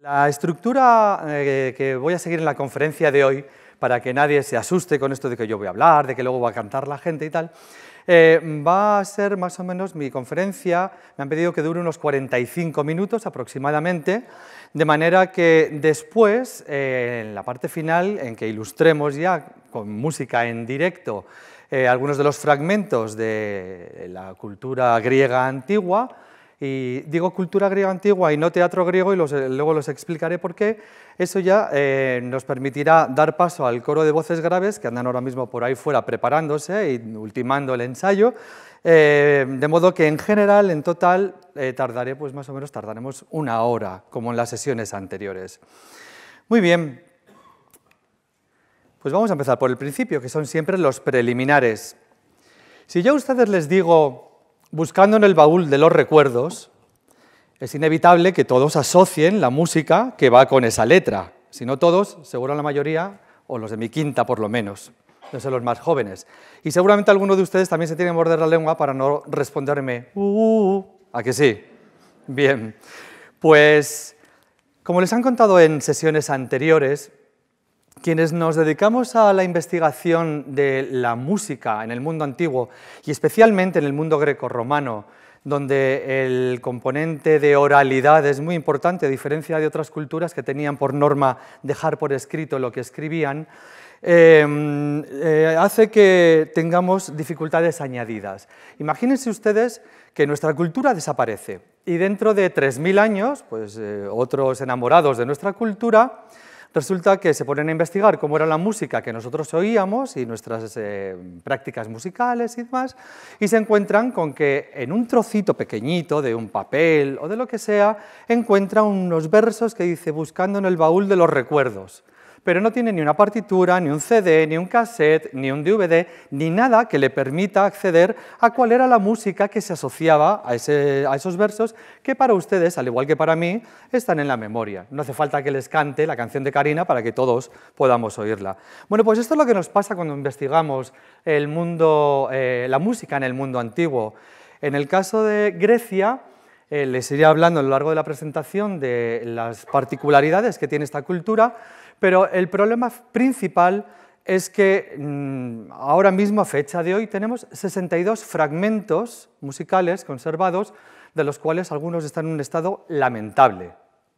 La estructura eh, que voy a seguir en la conferencia de hoy, para que nadie se asuste con esto de que yo voy a hablar, de que luego va a cantar la gente y tal, eh, va a ser más o menos mi conferencia, me han pedido que dure unos 45 minutos aproximadamente, de manera que después, eh, en la parte final, en que ilustremos ya con música en directo algunos de los fragmentos de la cultura griega antigua, y digo cultura griega antigua y no teatro griego, y luego los explicaré por qué. Eso ya eh, nos permitirá dar paso al coro de voces graves, que andan ahora mismo por ahí fuera preparándose y ultimando el ensayo. Eh, de modo que en general, en total, eh, tardaré, pues más o menos tardaremos una hora, como en las sesiones anteriores. Muy bien, pues vamos a empezar por el principio, que son siempre los preliminares. Si yo a ustedes les digo Buscando en el baúl de los recuerdos, es inevitable que todos asocien la música que va con esa letra. Si no todos, seguro la mayoría, o los de mi quinta por lo menos, no sé, los más jóvenes. Y seguramente alguno de ustedes también se tiene que morder la lengua para no responderme, uh, uh, uh". ¿a que sí? Bien, pues como les han contado en sesiones anteriores, quienes nos dedicamos a la investigación de la música en el mundo antiguo y especialmente en el mundo greco-romano, donde el componente de oralidad es muy importante, a diferencia de otras culturas que tenían por norma dejar por escrito lo que escribían, em, eh, hace que tengamos dificultades añadidas. Imagínense ustedes que nuestra cultura desaparece y dentro de 3.000 años, pues eh, otros enamorados de nuestra cultura, Resulta que se ponen a investigar cómo era la música que nosotros oíamos y nuestras eh, prácticas musicales y demás, y se encuentran con que en un trocito pequeñito de un papel o de lo que sea, encuentra unos versos que dice, buscando en el baúl de los recuerdos pero no tiene ni una partitura, ni un CD, ni un cassette, ni un DVD, ni nada que le permita acceder a cuál era la música que se asociaba a, esos versos que para ustedes, al igual que para mí, están en la memoria. No hace falta que les cante la canción de Karina para que todos podamos oírla. Bueno, pues esto es lo que nos pasa cuando investigamos el mundo, eh, la música en el mundo antiguo. En el caso de Grecia, eh, les iré hablando a lo largo de la presentación de las particularidades que tiene esta cultura, pero el problema principal es que mm, ahora mismo, a fecha de hoy, tenemos 62 fragmentos musicales conservados, de los cuales algunos están en un estado lamentable.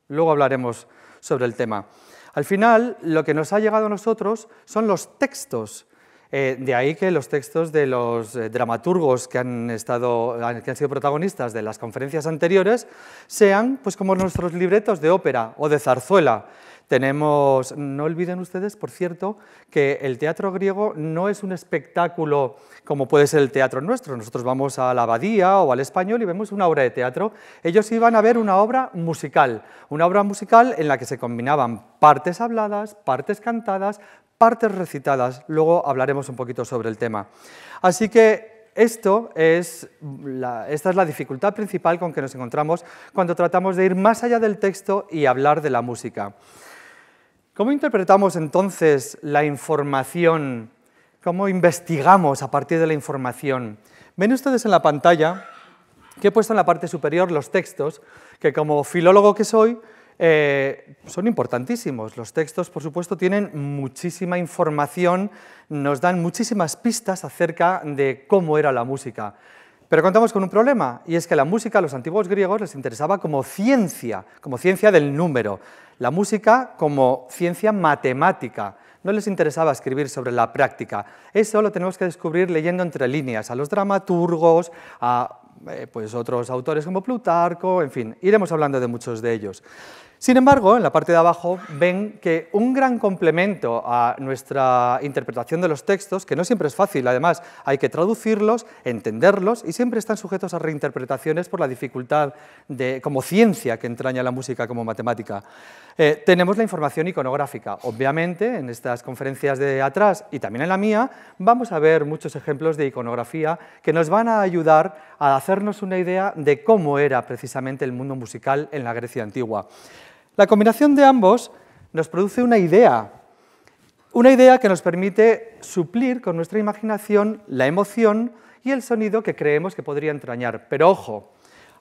Luego hablaremos sobre el tema. Al final, lo que nos ha llegado a nosotros son los textos. Eh, de ahí que los textos de los eh, dramaturgos que han, estado, que han sido protagonistas de las conferencias anteriores sean pues, como nuestros libretos de ópera o de zarzuela. Tenemos, no olviden ustedes, por cierto, que el teatro griego no es un espectáculo como puede ser el teatro nuestro. Nosotros vamos a la abadía o al español y vemos una obra de teatro. Ellos iban a ver una obra musical, una obra musical en la que se combinaban partes habladas, partes cantadas, partes recitadas. Luego hablaremos un poquito sobre el tema. Así que esto es esta es la dificultad principal con que nos encontramos cuando tratamos de ir más allá del texto y hablar de la música. ¿Cómo interpretamos entonces la información? ¿Cómo investigamos a partir de la información? Ven ustedes en la pantalla que he puesto en la parte superior los textos, que como filólogo que soy, eh, son importantísimos. Los textos, por supuesto, tienen muchísima información, nos dan muchísimas pistas acerca de cómo era la música. Pero contamos con un problema, y es que la música a los antiguos griegos les interesaba como ciencia, como ciencia del número la música como ciencia matemática. No les interesaba escribir sobre la práctica. Eso lo tenemos que descubrir leyendo entre líneas a los dramaturgos, a eh, pues otros autores como Plutarco, en fin, iremos hablando de muchos de ellos. Sin embargo, en la parte de abajo ven que un gran complemento a nuestra interpretación de los textos, que no siempre es fácil, además hay que traducirlos, entenderlos y siempre están sujetos a reinterpretaciones por la dificultad de, como ciencia que entraña la música como matemática. Eh, tenemos la información iconográfica. Obviamente, en estas conferencias de atrás y también en la mía, vamos a ver muchos ejemplos de iconografía que nos van a ayudar a hacernos una idea de cómo era precisamente el mundo musical en la Grecia antigua. La combinación de ambos nos produce una idea, una idea que nos permite suplir con nuestra imaginación la emoción y el sonido que creemos que podría entrañar. Pero ojo,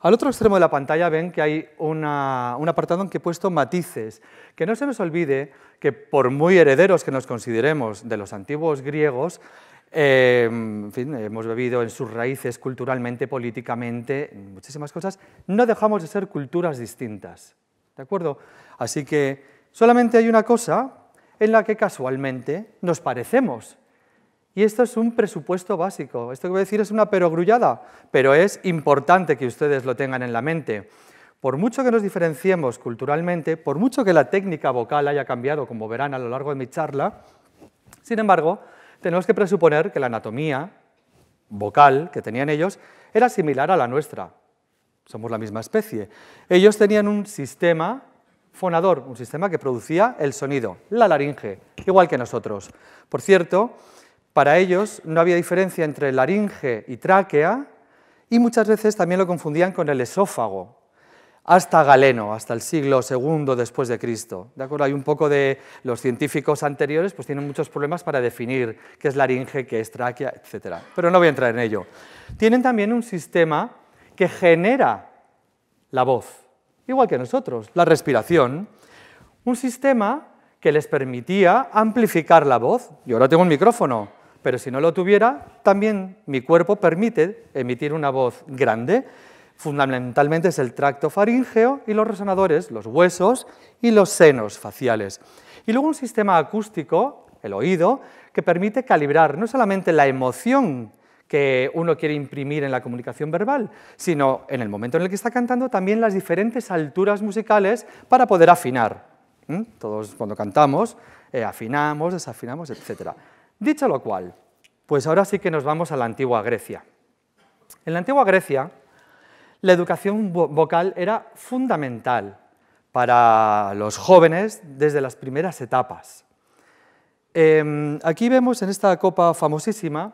al otro extremo de la pantalla ven que hay un apartado en que he puesto matices. Que no se nos olvide que por muy herederos que nos consideremos de los antiguos griegos, em, en fin, hemos bebido en sus raíces culturalmente, políticamente, muchísimas cosas, no dejamos de ser culturas distintas. ¿De acuerdo? Así que solamente hay una cosa en la que casualmente nos parecemos, y esto es un presupuesto básico. Esto que voy a decir es una perogrullada, pero es importante que ustedes lo tengan en la mente. Por mucho que nos diferenciemos culturalmente, por mucho que la técnica vocal haya cambiado, como verán a lo largo de mi charla, sin embargo, tenemos que presuponer que la anatomía vocal que tenían ellos era similar a la nuestra. Somos la misma especie. Ellos tenían un sistema fonador, un sistema que producía el sonido, la laringe, igual que nosotros. Por cierto, para ellos no había diferencia entre laringe y tráquea y muchas veces también lo confundían con el esófago, hasta Galeno, hasta el siglo II después de Cristo. ¿De acuerdo? Hay un poco de los científicos anteriores, pues tienen muchos problemas para definir qué es laringe, qué es tráquea, etc. Pero no voy a entrar en ello. Tienen también un sistema que genera la voz, igual que nosotros, la respiración, un sistema que les permitía amplificar la voz. Yo ahora tengo un micrófono, pero si no lo tuviera, también mi cuerpo permite emitir una voz grande. Fundamentalmente es el tracto faríngeo y los resonadores, los huesos y los senos faciales. Y luego un sistema acústico, el oído, que permite calibrar no solamente la emoción que uno quiere imprimir en la comunicación verbal, sino en el momento en el que está cantando también las diferentes alturas musicales para poder afinar. Todos cuando cantamos eh, afinamos, desafinamos, etcétera. Dicho lo cual, pues ahora sí que nos vamos a la antigua Grecia. En la antigua Grecia, la educación vocal era fundamental para los jóvenes desde las primeras etapas. Em, aquí vemos en esta copa famosísima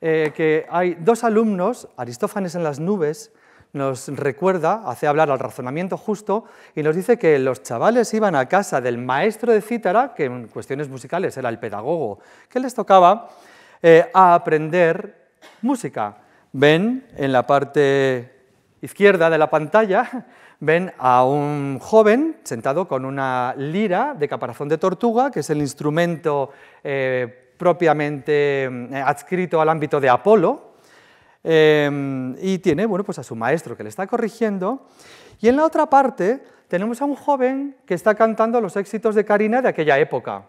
eh, que hay dos alumnos, Aristófanes en las nubes nos recuerda, hace hablar al razonamiento justo y nos dice que los chavales iban a casa del maestro de cítara, que en cuestiones musicales era el pedagogo, que les tocaba eh, a aprender música. Ven en la parte izquierda de la pantalla, ven a un joven sentado con una lira de caparazón de tortuga, que es el instrumento eh, propiamente mm, adscrito al ámbito de Apolo, Em, y tiene bueno, pues a su maestro que le está corrigiendo. Y en la otra parte tenemos a un joven que está cantando los éxitos de Karina de aquella época.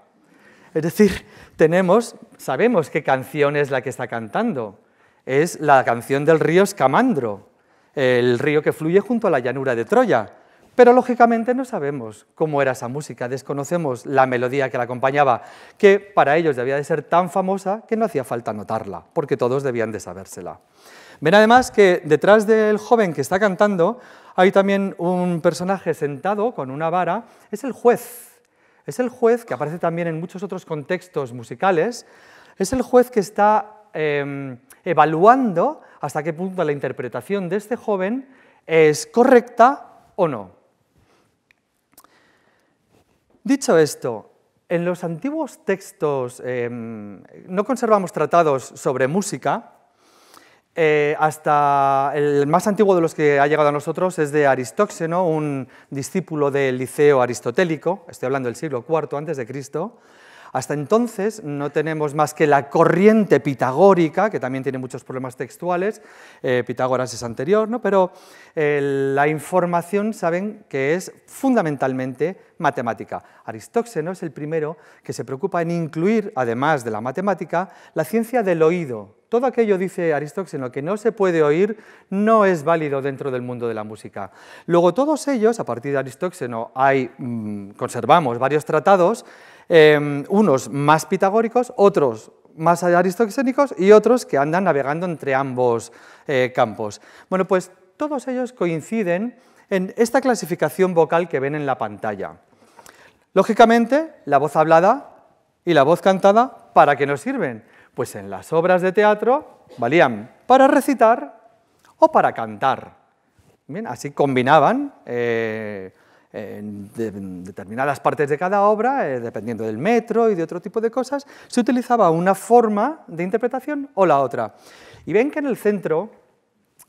Es decir, tenemos, sabemos qué canción es la que está cantando. Es la canción del río Escamandro, el río que fluye junto a la llanura de Troya. Pero lógicamente no sabemos cómo era esa música, desconocemos la melodía que la acompañaba, que para ellos debía de ser tan famosa que no hacía falta notarla, porque todos debían de sabérsela. Ven además que detrás del joven que está cantando hay también un personaje sentado con una vara, es el juez. Es el juez que aparece también en muchos otros contextos musicales, es el juez que está em, evaluando hasta qué punto la interpretación de este joven es correcta o no. Dicho esto, en los antiguos textos em, no conservamos tratados sobre música, eh, hasta el más antiguo de los que ha llegado a nosotros es de Aristóxeno, un discípulo del Liceo Aristotélico, estoy hablando del siglo IV Cristo. Hasta entonces no tenemos más que la corriente pitagórica, que también tiene muchos problemas textuales, eh, Pitágoras es anterior, ¿no? pero eh, la información saben que es fundamentalmente matemática. Aristóxeno es el primero que se preocupa en incluir, además de la matemática, la ciencia del oído. Todo aquello, dice Aristóxeno, que no se puede oír, no es válido dentro del mundo de la música. Luego todos ellos, a partir de Aristóxeno, hay, mm, conservamos varios tratados Em, unos más pitagóricos, otros más aristoxénicos y otros que andan navegando entre ambos eh, campos. Bueno, pues todos ellos coinciden en esta clasificación vocal que ven en la pantalla. Lógicamente, la voz hablada y la voz cantada, ¿para qué nos sirven? Pues en las obras de teatro valían para recitar o para cantar. Bien, así combinaban eh, en determinadas partes de cada obra, eh, dependiendo del metro y de otro tipo de cosas, se utilizaba una forma de interpretación o la otra. Y ven que en el centro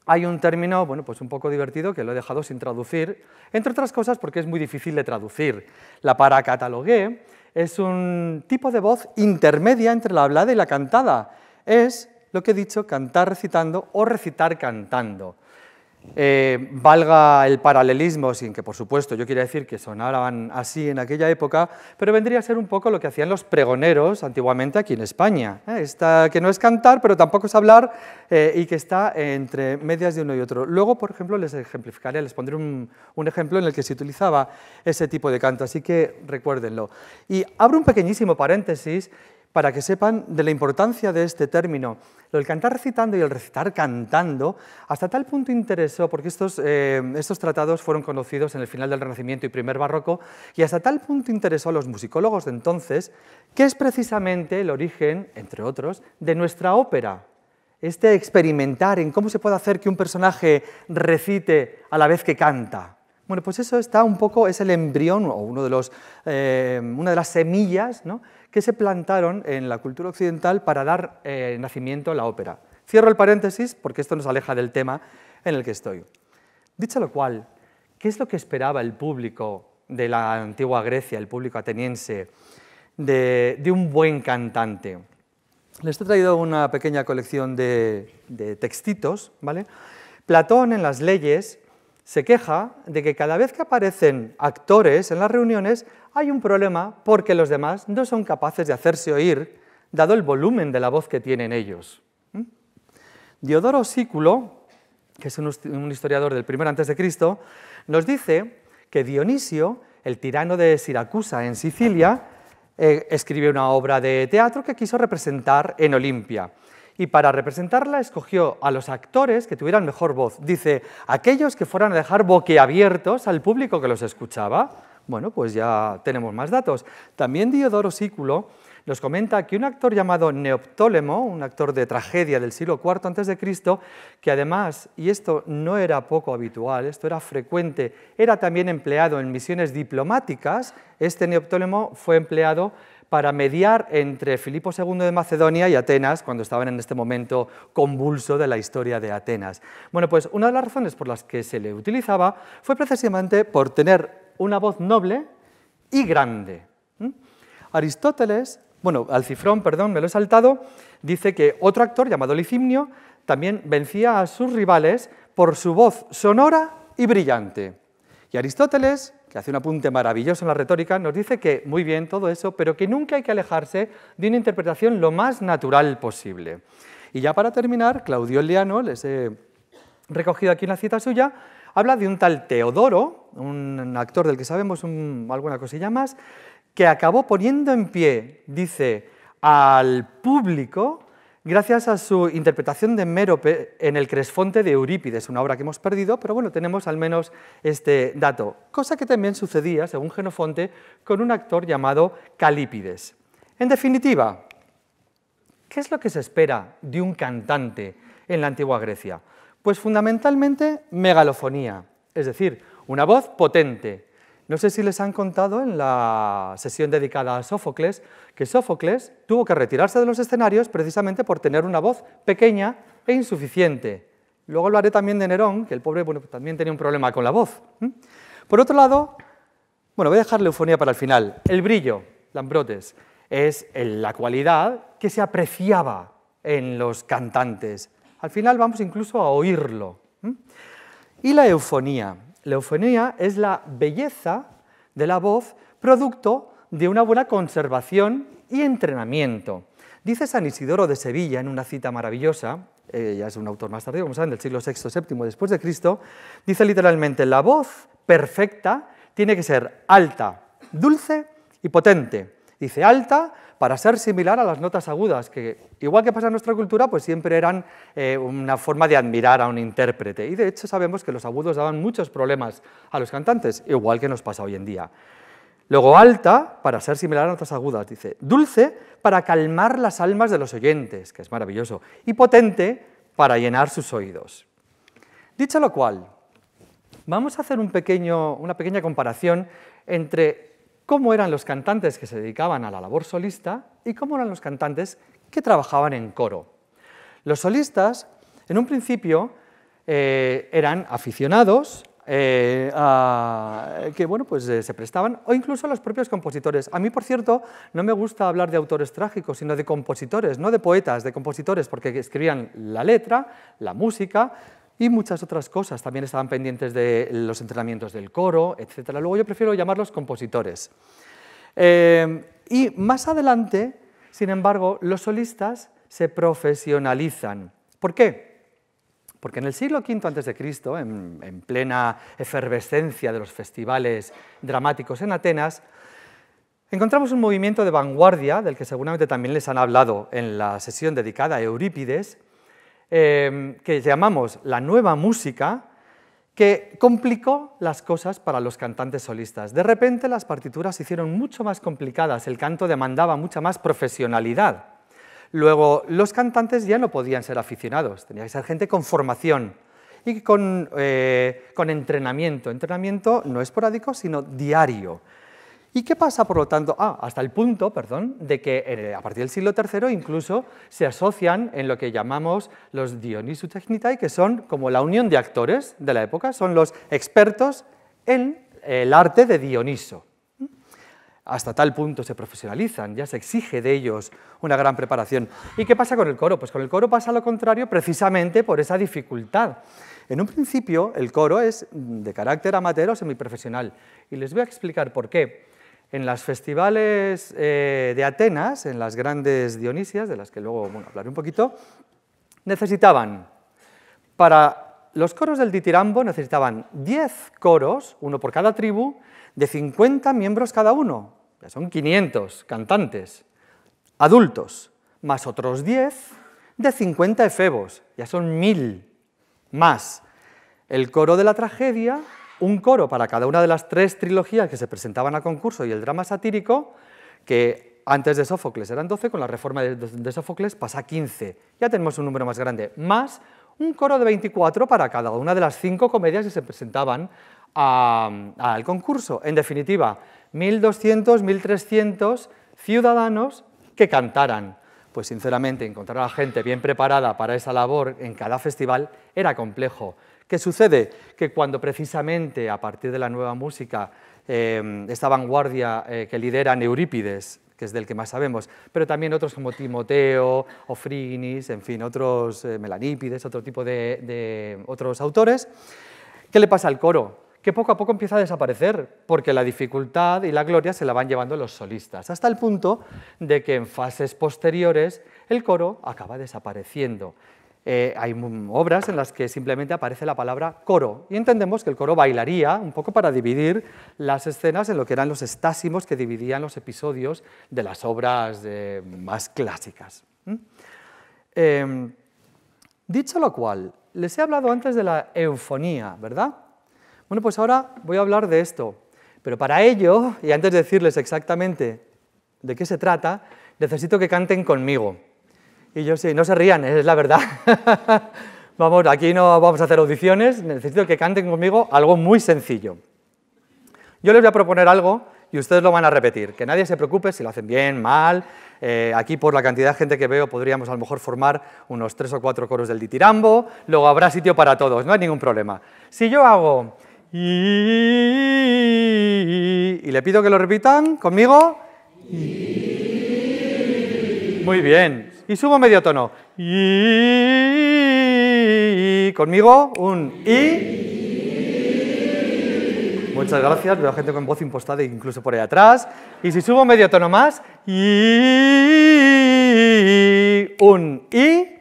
hay un término, bueno, pues un poco divertido que lo he dejado sin traducir, entre otras cosas porque es muy difícil de traducir. La paracatalogué es un tipo de voz intermedia entre la hablada y la cantada. Es lo que he dicho, cantar recitando o recitar cantando. Eh, valga el paralelismo, sin que por supuesto yo quiera decir que sonaran así en aquella época, pero vendría a ser un poco lo que hacían los pregoneros antiguamente aquí en España, ¿eh? esta, que no es cantar, pero tampoco es hablar eh, y que está entre medias de uno y otro. Luego, por ejemplo, les ejemplificaré, les pondré un, un ejemplo en el que se utilizaba ese tipo de canto, así que recuérdenlo. Y abro un pequeñísimo paréntesis para que sepan de la importancia de este término. El cantar recitando y el recitar cantando, hasta tal punto interesó, porque eh, estos, tratados fueron conocidos en el final del Renacimiento y primer barroco, y hasta tal punto interesó a los musicólogos de entonces, que es precisamente el origen, entre otros, de nuestra ópera. Este experimentar en cómo se puede hacer que un personaje recite a la vez que canta. Bueno, pues eso está un poco, es el embrión o uno de los, eh, una de las semillas ¿no? que se plantaron en la cultura occidental para dar eh, nacimiento a la ópera. Cierro el paréntesis porque esto nos aleja del tema en el que estoy. Dicho lo cual, ¿qué es lo que esperaba el público de la antigua Grecia, el público ateniense, de, un buen cantante? Les he traído una pequeña colección de, de textitos. ¿vale? Platón en las leyes se queja de que cada vez que aparecen actores en las reuniones hay un problema porque los demás no son capaces de hacerse oír dado el volumen de la voz que tienen ellos. ¿Mm? Diodoro Sículo, que es un, historiador del primer antes de Cristo, nos dice que Dionisio, el tirano de Siracusa en Sicilia, eh, escribe escribió una obra de teatro que quiso representar en Olimpia y para representarla escogió a los actores que tuvieran mejor voz. Dice, aquellos que fueran a dejar boquiabiertos al público que los escuchaba. Bueno, pues ya tenemos más datos. También Diodoro Sículo nos comenta que un actor llamado Neoptólemo, un actor de tragedia del siglo IV a.C., que además, y esto no era poco habitual, esto era frecuente, era también empleado en misiones diplomáticas, este Neoptólemo fue empleado para mediar entre Filipo II de Macedonia y Atenas, cuando estaban en este momento convulso de la historia de Atenas. Bueno, pues una de las razones por las que se le utilizaba fue precisamente por tener una voz noble y grande. ¿Mm? Aristóteles, bueno, Alcifrón, perdón, me lo he saltado, dice que otro actor llamado Licimnio también vencía a sus rivales por su voz sonora y brillante. Y Aristóteles que hace un apunte maravilloso en la retórica, nos dice que muy bien todo eso, pero que nunca hay que alejarse de una interpretación lo más natural posible. Y ya para terminar, Claudio Liano, les he recogido aquí una cita suya, habla de un tal Teodoro, un actor del que sabemos alguna cosilla más, que acabó poniendo en pie, dice, al público gracias a su interpretación de Mérope en el Cresfonte de Eurípides, una obra que hemos perdido, pero bueno, tenemos al menos este dato, cosa que también sucedía, según Genofonte, con un actor llamado Calípides. En definitiva, ¿qué es lo que se espera de un cantante en la antigua Grecia? Pues fundamentalmente megalofonía, es decir, una voz potente, no sé si les han contado en la sesión dedicada a Sófocles que Sófocles tuvo que retirarse de los escenarios precisamente por tener una voz pequeña e insuficiente. Luego hablaré también de Nerón, que el pobre pues también tenía un problema con la voz. Por otro lado, bueno, voy a dejar la eufonía para el final. El brillo, Lambrotes, es la cualidad que se apreciaba en los cantantes. Al final vamos incluso a oírlo. Y la eufonía eufonía es la belleza de la voz producto de una buena conservación y entrenamiento. Dice San Isidoro de Sevilla en una cita maravillosa, eh, ya es un autor más tardío, como saben, del siglo VI, VII después de Cristo, dice literalmente, la voz perfecta tiene que ser alta, dulce y potente. Dice alta para ser similar a las notas agudas, que igual que pasa en nuestra cultura, pues siempre eran eh, una forma de admirar a un intérprete. Y de hecho sabemos que los agudos daban muchos problemas a los cantantes, igual que nos pasa hoy en día. Luego alta, para ser similar a notas agudas, dice. Dulce, para calmar las almas de los oyentes, que es maravilloso. Y potente, para llenar sus oídos. Dicho lo cual, vamos a hacer una pequeña comparación entre cómo eran los cantantes que se dedicaban a la labor solista y cómo eran los cantantes que trabajaban en coro. Los solistas, en un principio, eh, eran aficionados eh, que bueno, pues, eh, se prestaban, o incluso los propios compositores. A mí, por cierto, no me gusta hablar de autores trágicos, sino de compositores, no de poetas, de compositores, porque escribían la letra, la música, y muchas otras cosas. También estaban pendientes de los entrenamientos del coro, etc. Luego yo prefiero llamarlos compositores. Em, y más adelante, sin embargo, los solistas se profesionalizan. ¿Por qué? Porque en el siglo V a.C., en plena efervescencia de los festivales dramáticos en Atenas, encontramos un movimiento de vanguardia, del que seguramente también les han hablado en la sesión dedicada a Eurípides, Em, que llamamos la nueva música, que complicó las cosas para los cantantes solistas. De repente las partituras se hicieron mucho más complicadas, el canto demandaba mucha más profesionalidad. Luego, los cantantes ya no podían ser aficionados, tenía que ser gente con formación y con, eh, con entrenamiento. Entrenamiento no esporádico, sino diario. ¿Y qué pasa, por lo tanto? Ah, hasta el punto, perdón, de que eh, a partir del siglo III incluso se asocian en lo que llamamos los dioniso Technitae, que son como la unión de actores de la época, son los expertos en eh, el arte de Dioniso. Hasta tal punto se profesionalizan, ya se exige de ellos una gran preparación. ¿Y qué pasa con el coro? Pues con el coro pasa lo contrario precisamente por esa dificultad. En un principio, el coro es de carácter amateur o semiprofesional, y les voy a explicar por qué. En los festivales eh, de Atenas, en las grandes Dionisias, de las que luego bueno, hablaré un poquito, necesitaban para los coros del ditirambo necesitaban 10 coros, uno por cada tribu, de 50 miembros cada uno. Ya son 500 cantantes, adultos, más otros 10 de 50 efebos, ya son 1000 más. El coro de la tragedia un coro para cada una de las tres trilogías que se presentaban al concurso y el drama satírico, que antes de Sófocles eran 12, con la reforma de, Sófocles pasa a 15. Ya tenemos un número más grande, más un coro de 24 para cada una de las cinco comedias que se presentaban al concurso. En definitiva, 1.200, 1.300 ciudadanos que cantaran. Pues sinceramente, encontrar a gente bien preparada para esa labor en cada festival era complejo. ¿Qué sucede? Que cuando precisamente a partir de la nueva música, eh, esta vanguardia eh, que lidera Eurípides, que es del que más sabemos, pero también otros como Timoteo, Ofrinis, en fin, otros eh, Melanípides, otro tipo de, de otros autores, ¿qué le pasa al coro? que poco a poco empieza a desaparecer, porque la dificultad y la gloria se la van llevando los solistas, hasta el punto de que en fases posteriores el coro acaba desapareciendo. Eh, hay obras en las que simplemente aparece la palabra coro y entendemos que el coro bailaría un poco para dividir las escenas en lo que eran los estásimos que dividían los episodios de las obras más clásicas. Em, dicho lo cual, les he hablado antes de la eufonía, ¿verdad? Bueno, pues ahora voy a hablar de esto, pero para ello, y antes de decirles exactamente de qué se trata, necesito que canten conmigo. Y yo sí, no se rían, es la verdad. vamos, aquí no vamos a hacer audiciones, necesito que canten conmigo algo muy sencillo. Yo les voy a proponer algo y ustedes lo van a repetir. Que nadie se preocupe si lo hacen bien, mal. Eh, aquí, por la cantidad de gente que veo, podríamos a lo mejor formar unos tres o cuatro coros del ditirambo. Luego habrá sitio para todos, no hay ningún problema. Si yo hago... Y le pido que lo repitan conmigo. Muy bien y subo medio tono. Y conmigo un I. Muchas gracias, veo gente con voz impostada incluso por ahí atrás. Y si subo medio tono más, y un I.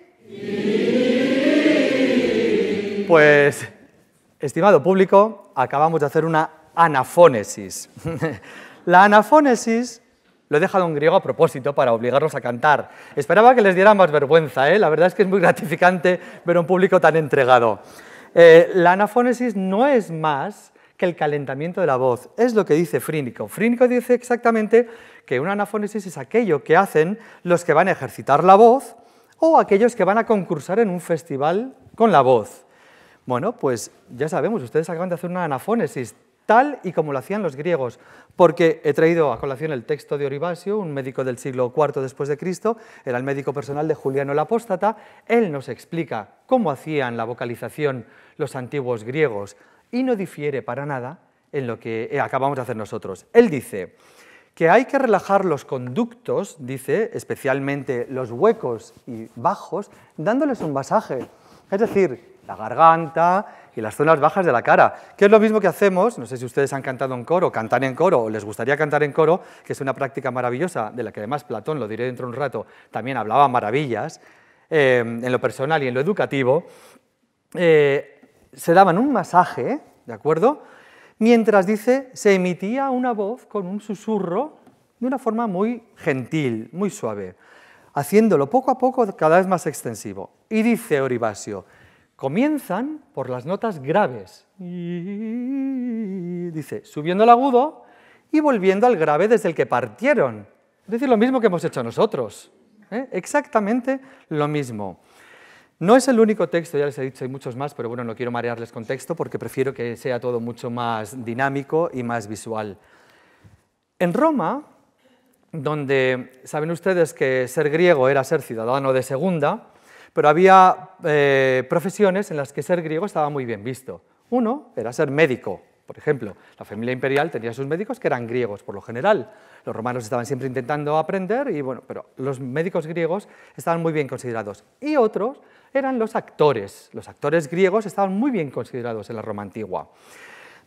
Pues, estimado público, acabamos de hacer una anafonesis La anafonesis lo he dejado en griego a propósito para obligarlos a cantar. Esperaba que les diera más vergüenza, ¿eh? la verdad es que es muy gratificante ver un público tan entregado. Eh, la anafonesis no es más que el calentamiento de la voz, es lo que dice Frínico. Frínico dice exactamente que una anafonesis es aquello que hacen los que van a ejercitar la voz o aquellos que van a concursar en un festival con la voz. Bueno, pues ya sabemos, ustedes acaban de hacer una anafonesis tal y como lo hacían los griegos, porque he traído a colación el texto de Oribasio, un médico del siglo IV después de Cristo, era el médico personal de Juliano el Apóstata, él nos explica cómo hacían la vocalización los antiguos griegos y no difiere para nada en lo que acabamos de hacer nosotros. Él dice que hay que relajar los conductos, dice, especialmente los huecos y bajos, dándoles un masaje, es decir, la garganta, y las zonas bajas de la cara, que es lo mismo que hacemos, no sé si ustedes han cantado en coro, cantan en coro, o les gustaría cantar en coro, que es una práctica maravillosa, de la que además Platón, lo diré dentro de un rato, también hablaba maravillas, eh, en lo personal y en lo educativo, eh, se daban un masaje, ¿de acuerdo? Mientras, dice, se emitía una voz con un susurro de una forma muy gentil, muy suave, haciéndolo poco a poco cada vez más extensivo. Y dice Oribasio, comienzan por las notas graves. Dice, subiendo el agudo y volviendo al grave desde el que partieron. Es decir, lo mismo que hemos hecho nosotros. ¿eh? Exactamente lo mismo. No es el único texto, ya les he dicho, hay muchos más, pero bueno, no quiero marearles con texto porque prefiero que sea todo mucho más dinámico y más visual. En Roma, donde saben ustedes que ser griego era ser ciudadano de segunda, pero había eh, profesiones en las que ser griego estaba muy bien visto. Uno era ser médico, por ejemplo. La familia imperial tenía sus médicos que eran griegos por lo general. Los romanos estaban siempre intentando aprender, y bueno, pero los médicos griegos estaban muy bien considerados. Y otros eran los actores. Los actores griegos estaban muy bien considerados en la Roma antigua.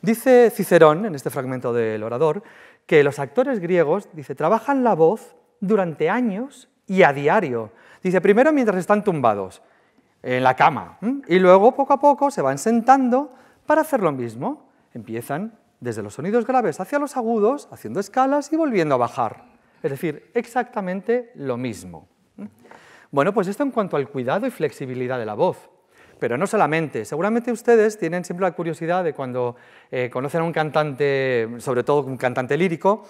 Dice Cicerón, en este fragmento del orador, que los actores griegos, dice, trabajan la voz durante años y a diario, Dice, primero mientras están tumbados en la cama y luego poco a poco se van sentando para hacer lo mismo. Empiezan desde los sonidos graves hacia los agudos, haciendo escalas y volviendo a bajar. Es decir, exactamente lo mismo. Bueno, pues esto en cuanto al cuidado y flexibilidad de la voz. Pero no solamente, seguramente ustedes tienen siempre la curiosidad de cuando eh, conocen a un cantante, sobre todo un cantante lírico,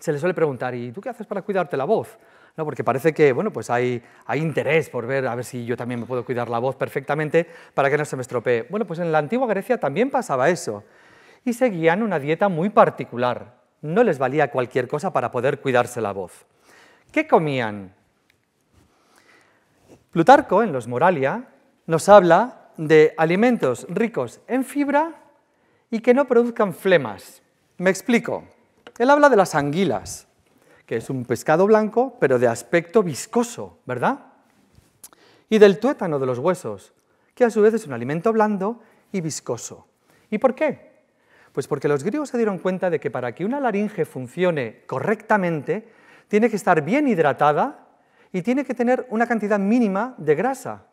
se les suele preguntar, ¿y tú qué haces para cuidarte la voz? ¿no? porque parece que bueno, pues hay, hay interés por ver a ver si yo también me puedo cuidar la voz perfectamente para que no se me estropee. Bueno, pues en la antigua Grecia también pasaba eso y seguían una dieta muy particular. No les valía cualquier cosa para poder cuidarse la voz. ¿Qué comían? Plutarco, en los Moralia, nos habla de alimentos ricos en fibra y que no produzcan flemas. Me explico. Él habla de las anguilas que es un pescado blanco, pero de aspecto viscoso, ¿verdad? Y del tuétano de los huesos, que a su vez es un alimento blando y viscoso. ¿Y por qué? Pues porque los griegos se dieron cuenta de que para que una laringe funcione correctamente, tiene que estar bien hidratada y tiene que tener una cantidad mínima de grasa.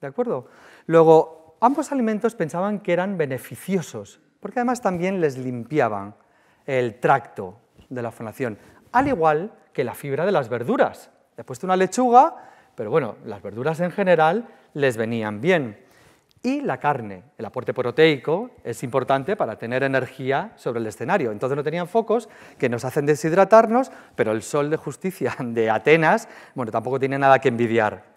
¿De acuerdo? Luego, ambos alimentos pensaban que eran beneficiosos, porque además también les limpiaban el tracto de la fonación al igual que la fibra de las verduras. He puesto una lechuga, pero bueno, las verduras en general les venían bien. Y la carne, el aporte proteico es importante para tener energía sobre el escenario. Entonces no tenían focos que nos hacen deshidratarnos, pero el sol de justicia de Atenas, bueno, tampoco tiene nada que envidiar.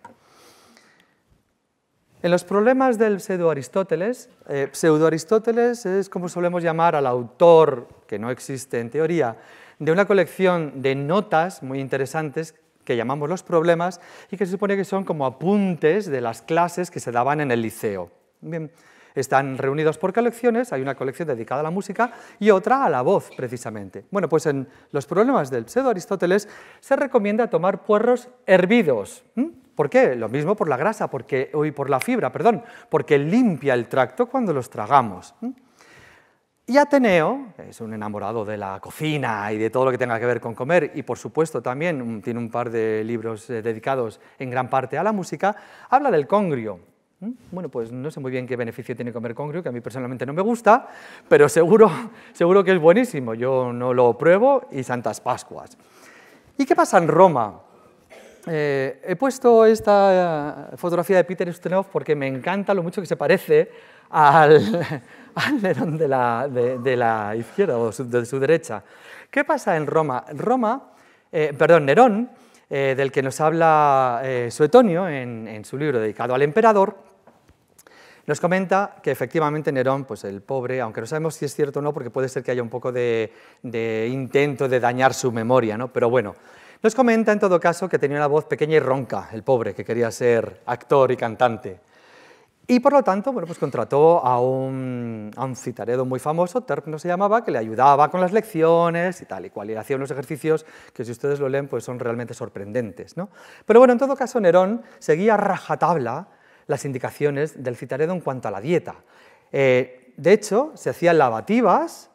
En los problemas del pseudo-Aristóteles, eh, pseudo-Aristóteles es como solemos llamar al autor, que no existe en teoría, de una colección de notas muy interesantes que llamamos los problemas y que se supone que son como apuntes de las clases que se daban en el liceo. Bien, están reunidos por colecciones, hay una colección dedicada a la música y otra a la voz, precisamente. Bueno, pues en los problemas del pseudo Aristóteles se recomienda tomar puerros hervidos. ¿Por qué? Lo mismo por la grasa, porque, y por la fibra, perdón, porque limpia el tracto cuando los tragamos. Y Ateneo, es un enamorado de la cocina y de todo lo que tenga que ver con comer, y por supuesto también tiene un par de libros eh, dedicados en gran parte a la música, habla del congrio. ¿Mm? Bueno, pues no sé muy bien qué beneficio tiene comer congrio, que a mí personalmente no me gusta, pero seguro, seguro que es buenísimo. Yo no lo pruebo y Santas Pascuas. ¿Y qué pasa en Roma? Eh, he puesto esta eh, fotografía de Peter Ustinov porque me encanta lo mucho que se parece al, al de la, de, la izquierda o de su derecha. ¿Qué pasa en Roma? Roma, eh, perdón, Nerón, eh, del que nos habla eh, Suetonio en, su libro dedicado al emperador, nos comenta que efectivamente Nerón, pues el pobre, aunque no sabemos si es cierto o no, porque puede ser que haya un poco de, intento de dañar su memoria, ¿no? pero bueno, nos comenta en todo caso que tenía una voz pequeña y ronca, el pobre, que quería ser actor y cantante. Y por lo tanto, bueno, pues contrató a un, a un citaredo muy famoso, no se llamaba, que le ayudaba con las lecciones y tal y cual, y hacía unos ejercicios que si ustedes lo leen pues son realmente sorprendentes. ¿no? Pero bueno, en todo caso Nerón seguía rajatabla las indicaciones del citaredo en cuanto a la dieta. Eh, de hecho, se hacían lavativas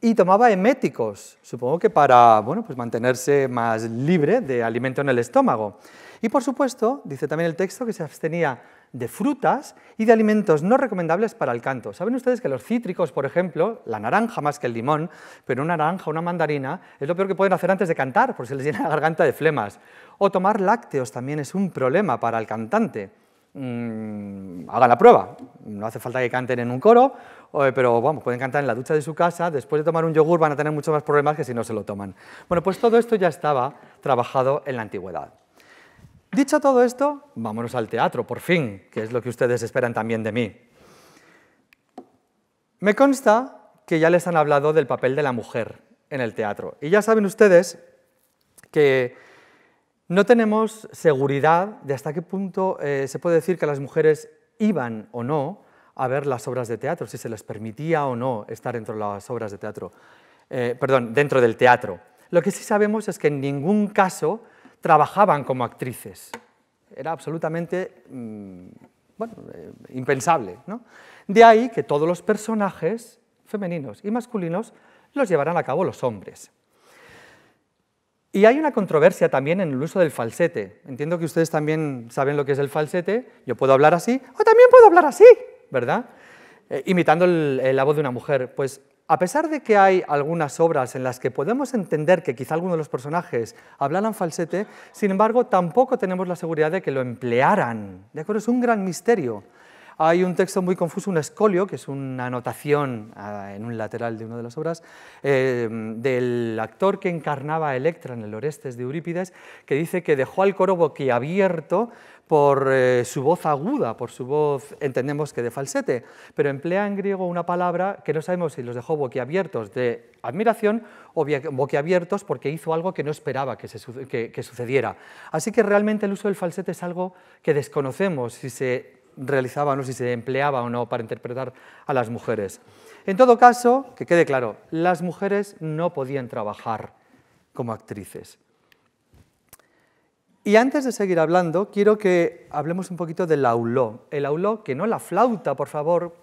y tomaba eméticos, supongo que para bueno, pues mantenerse más libre de alimento en el estómago. Y por supuesto, dice también el texto, que se abstenía de frutas y de alimentos no recomendables para el canto. Saben ustedes que los cítricos, por ejemplo, la naranja más que el limón, pero una naranja, una mandarina, es lo peor que pueden hacer antes de cantar, porque se les llena la garganta de flemas. O tomar lácteos también es un problema para el cantante. Haga mm, hagan la prueba, no hace falta que canten en un coro, eh, pero pueden cantar en la ducha de su casa, después de tomar un yogur van a tener muchos más problemas que si no se lo toman. Bueno, pues todo esto ya estaba trabajado en la antigüedad. Dicho todo esto, vámonos al teatro, por fin, que es lo que ustedes esperan también de mí. Me consta que ya les han hablado del papel de la mujer en el teatro. Y ya saben ustedes que no tenemos seguridad de hasta qué punto eh, se puede decir que las mujeres iban o no a ver las obras de teatro, si se les permitía o no estar dentro de las obras de teatro, eh, perdón, dentro del teatro. Lo que sí sabemos es que en ningún caso trabajaban como actrices. Era absolutamente mm, bueno, eh, impensable. ¿no? De ahí que todos los personajes femeninos y masculinos los llevarán a cabo los hombres. Y hay una controversia también en el uso del falsete. Entiendo que ustedes también saben lo que es el falsete. Yo puedo hablar así, o también puedo hablar así, ¿verdad? Eh, imitando eh, la voz de una mujer. Pues a pesar de que hay algunas obras en las que podemos entender que quizá alguno de los personajes hablaran falsete, sin embargo, tampoco tenemos la seguridad de que lo emplearan. ¿De acuerdo? Es un gran misterio. Hay un texto muy confuso, un escolio, que es una anotación ah, en un lateral de una de las obras, eh, del actor que encarnaba a Electra en el Orestes de Eurípides, que dice que dejó al coro boquiabierto por eh, su voz aguda, por su voz, entendemos que de falsete, pero emplea en griego una palabra que no sabemos si los dejó boquiabiertos de admiración o boquiabiertos porque hizo algo que no esperaba que, se, que sucediera. Así que realmente el uso del falsete es algo que desconocemos, si se realizaba no, si se empleaba o no para interpretar a las mujeres. En todo caso, que quede claro, las mujeres no podían trabajar como actrices. Y antes de seguir hablando, quiero que hablemos un poquito del auló. El auló, que no la flauta, por favor,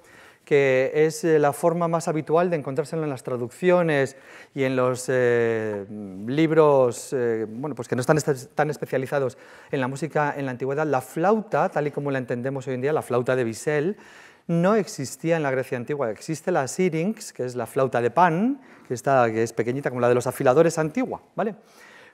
que es eh, la forma más habitual de encontrárselo en las traducciones y en los eh, libros eh, bueno, pues que no están tan especializados en la música en la antigüedad. La flauta, tal y como la entendemos hoy en día, la flauta de bisel, no existía en la Grecia antigua. Existe la syrinx, que es la flauta de pan, que, está, que es pequeñita como la de los afiladores antigua, ¿vale?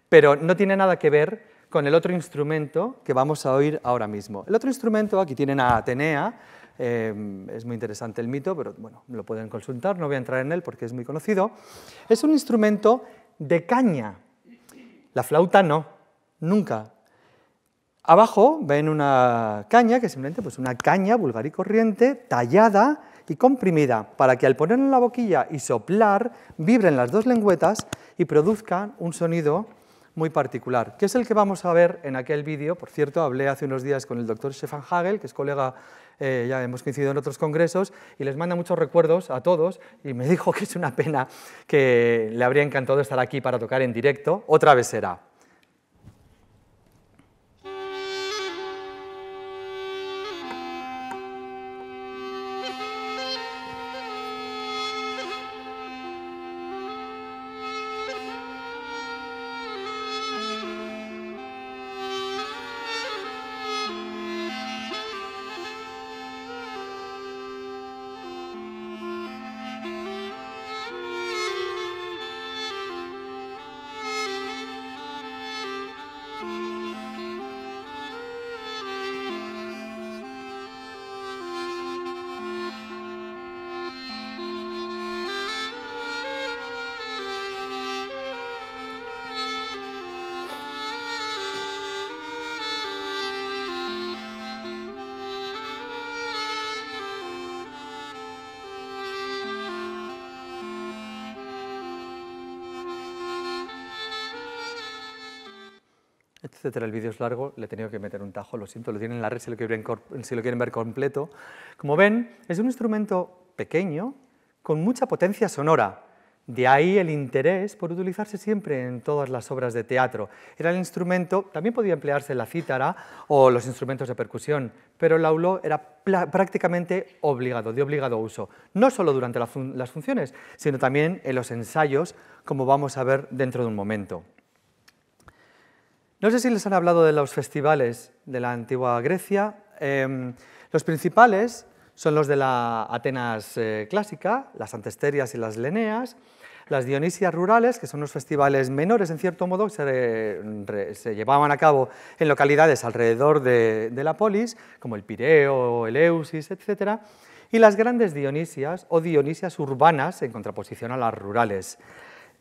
pero no tiene nada que ver con el otro instrumento que vamos a oír ahora mismo. El otro instrumento, aquí tienen a Atenea, Em, es muy interesante el mito, pero bueno, lo pueden consultar, no voy a entrar en él porque es muy conocido. Es un instrumento de caña. La flauta no, nunca. Abajo ven una caña, que simplemente pues una caña vulgar y corriente, tallada y comprimida, para que al ponerla en la boquilla y soplar, vibren las dos lengüetas y produzcan un sonido muy particular, que es el que vamos a ver en aquel vídeo. Por cierto, hablé hace unos días con el doctor Stefan Hagel, que es colega, eh, ya hemos coincidido en otros congresos, y les manda muchos recuerdos a todos, y me dijo que es una pena que le habría encantado estar aquí para tocar en directo. Otra vez será. este El vídeo es largo, le he tenido que meter un tajo, lo siento, lo tienen en la red si lo quieren, ver completo. Como ven, es un instrumento pequeño con mucha potencia sonora. De ahí el interés por utilizarse siempre en todas las obras de teatro. Era el instrumento, también podía emplearse la cítara o los instrumentos de percusión, pero el auló era prácticamente obligado, de obligado uso, no solo durante las funciones, sino también en los ensayos, como vamos a ver dentro de un momento. No sé si les han hablado de los festivales de la antigua Grecia. Em, los principales son los de la Atenas eh, clásica, las Antesterias y las Leneas, las Dionisias rurales, que son los festivales menores en cierto modo, que se, llevaban a cabo en localidades alrededor de, la polis, como el Pireo, el Eusis, etc. Y las grandes Dionisias o Dionisias urbanas en contraposición a las rurales.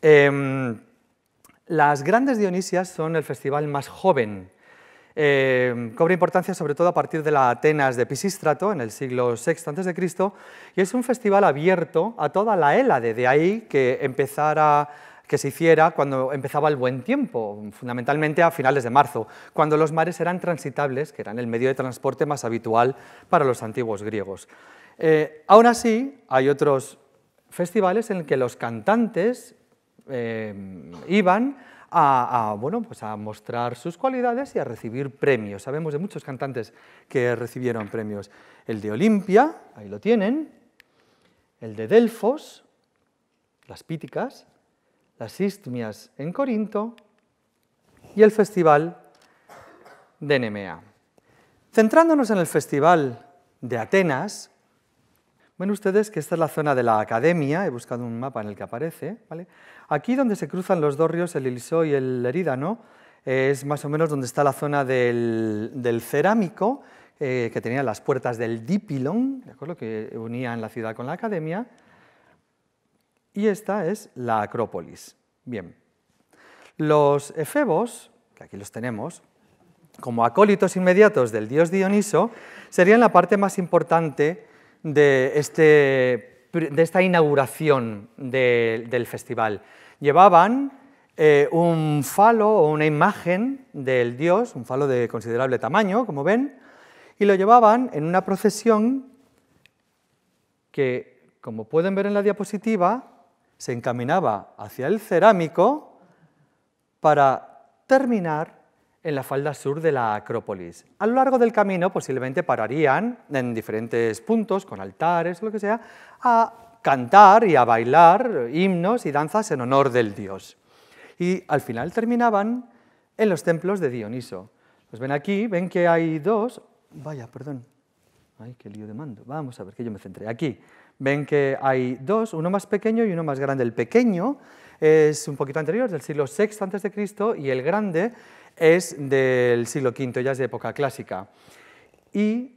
Em, las grandes Dionisias son el festival más joven. Cobre eh, cobra importancia sobre todo a partir de la Atenas de Pisístrato en el siglo VI Cristo y es un festival abierto a toda la Hélade, de ahí que empezara que se hiciera cuando empezaba el buen tiempo, fundamentalmente a finales de marzo, cuando los mares eran transitables, que eran el medio de transporte más habitual para los antiguos griegos. Eh, aún así, hay otros festivales en los que los cantantes Em, iban a, bueno, pues a mostrar sus cualidades y a recibir premios. Sabemos de muchos cantantes que recibieron premios. El de Olimpia, ahí lo tienen, el de Delfos, las Píticas, las Istmias en Corinto y el Festival de Nemea. Centrándonos en el Festival de Atenas, ven ustedes que esta es la zona de la academia, he buscado un mapa en el que aparece, ¿vale? Aquí donde se cruzan los dos ríos, el Iliso y el Erídano, eh, es más o menos donde está la zona del, del cerámico, eh, que tenía las puertas del Dipilon, ¿de acuerdo? que unían la ciudad con la academia, y esta es la Acrópolis. Bien, los efebos, que aquí los tenemos, como acólitos inmediatos del dios Dioniso, serían la parte más importante de, este, de esta inauguración del festival. Llevaban eh, un falo o una imagen del dios, un falo de considerable tamaño, como ven, y lo llevaban en una procesión que, como pueden ver en la diapositiva, se encaminaba hacia el cerámico para terminar en la falda sur de la Acrópolis. A lo largo del camino posiblemente pararían en diferentes puntos, con altares, lo que sea, a cantar y a bailar himnos y danzas en honor del dios. Y al final terminaban en los templos de Dioniso. Los pues ven aquí, ven que hay dos... Vaya, perdón. Ay, qué lío de mando. Vamos a ver que yo me centré. Aquí ven que hay dos, uno más pequeño y uno más grande. El pequeño es un poquito anterior, del siglo VI a.C., y el grande es del siglo V, ya es de época clásica. Y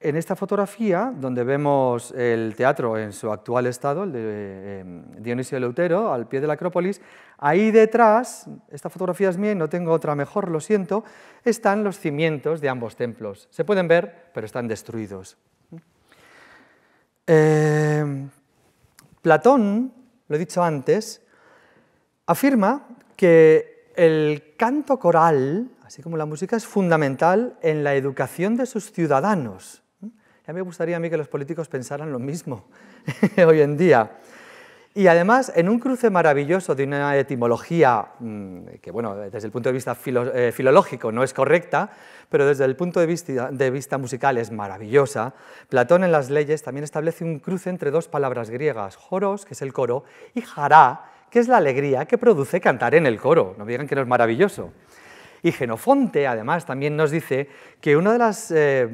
en esta fotografía, donde vemos el teatro en su actual estado, el de em, Dionisio Leutero, al pie de la Acrópolis, ahí detrás, esta fotografía es mía y no tengo otra mejor, lo siento, están los cimientos de ambos templos. Se pueden ver, pero están destruidos. Em, Platón, lo he dicho antes, afirma que el canto coral, así como la música, es fundamental en la educación de sus ciudadanos. mí me gustaría a mí que los políticos pensaran lo mismo hoy en día. Y además, en un cruce maravilloso de una etimología mm, que, bueno, desde el punto de vista eh, filológico no es correcta, pero desde el punto de vista, musical es maravillosa, Platón en las leyes también establece un cruce entre dos palabras griegas, joros, que es el coro, y jará, que es la alegría que produce cantar en el coro. No digan que no es maravilloso. Y Genofonte, además, también nos dice que una de las eh,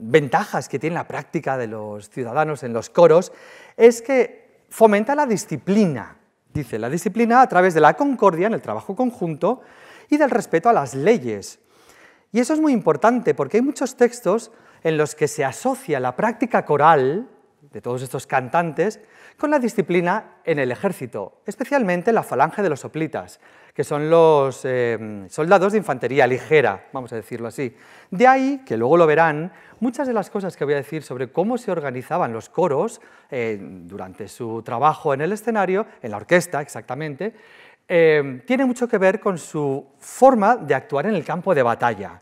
ventajas que tiene la práctica de los ciudadanos en los coros es que fomenta la disciplina. Dice, la disciplina a través de la concordia en el trabajo conjunto y del respeto a las leyes. Y eso es muy importante porque hay muchos textos en los que se asocia la práctica coral de todos estos cantantes con la disciplina en el ejército, especialmente la falange de los soplitas, que son los em, soldados de infantería ligera, vamos a decirlo así. De ahí, que luego lo verán, muchas de las cosas que voy a decir sobre cómo se organizaban los coros eh, durante su trabajo en el escenario, en la orquesta exactamente, em, tiene mucho que ver con su forma de actuar en el campo de batalla.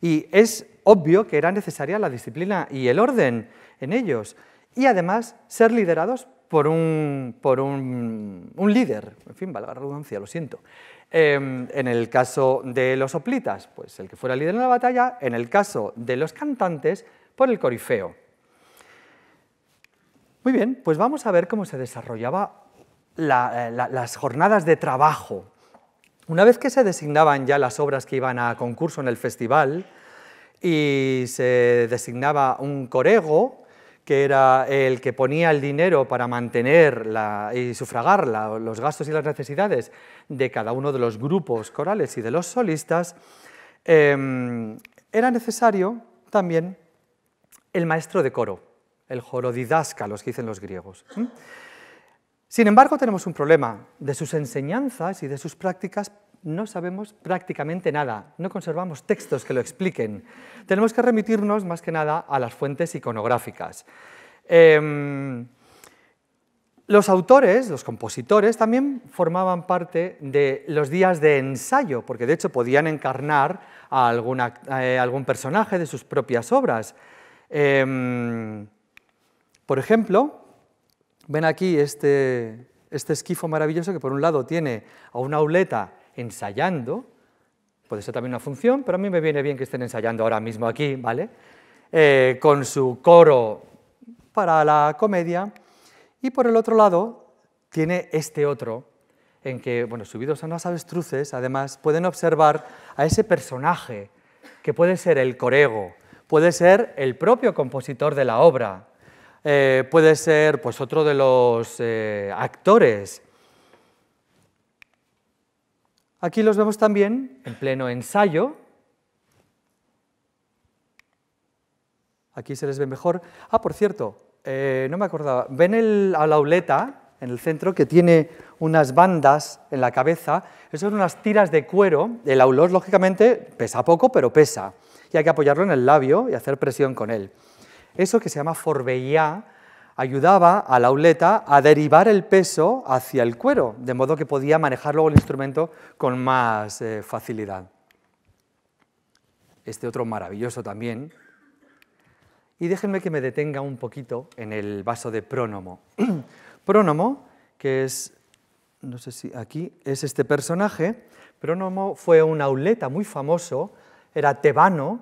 Y es obvio que era necesaria la disciplina y el orden en ellos y además ser liderados por un, por un, líder, en fin, valga la redundancia, lo siento. Em, en el caso de los oplitas pues el que fuera líder en la batalla, en el caso de los cantantes, por el corifeo. Muy bien, pues vamos a ver cómo se desarrollaba eh, las jornadas de trabajo. Una vez que se designaban ya las obras que iban a concurso en el festival y se designaba un corego, que era el que ponía el dinero para mantener y sufragar los gastos y las necesidades de cada uno de los grupos corales y de los solistas, em, era necesario también el maestro de coro, el jorodidasca, los que dicen los griegos. Sin embargo, tenemos un problema de sus enseñanzas y de sus prácticas no sabemos prácticamente nada, no conservamos textos que lo expliquen. Tenemos que remitirnos más que nada a las fuentes iconográficas. Em, los autores, los compositores, también formaban parte de los días de ensayo, porque de hecho podían encarnar a, eh, algún personaje de sus propias obras. Em, por ejemplo, ven aquí este, este esquifo maravilloso que por un lado tiene a una auleta ensayando, puede ser también una función, pero a mí me viene bien que estén ensayando ahora mismo aquí, ¿vale? Eh, con su coro para la comedia, y por el otro lado tiene este otro, en que, bueno, subidos a unas avestruces, además pueden observar a ese personaje, que puede ser el corego, puede ser el propio compositor de la obra, eh, puede ser pues, otro de los eh, actores, Aquí los vemos también en pleno ensayo. Aquí se les ve mejor. Ah, por cierto, eh, no me acordaba. ¿Ven el, a la auleta en el centro que tiene unas bandas en la cabeza? Esas son unas tiras de cuero. El aulós, lógicamente, pesa poco, pero pesa. Y hay que apoyarlo en el labio y hacer presión con él. Eso que se llama forbeía ayudaba a la auleta a derivar el peso hacia el cuero, de modo que podía manejar luego el instrumento con más eh, facilidad. Este otro maravilloso también. Y déjenme que me detenga un poquito en el vaso de prónomo. prónomo, que es, no sé si aquí, es este personaje. Prónomo fue un auleta muy famoso, era tebano,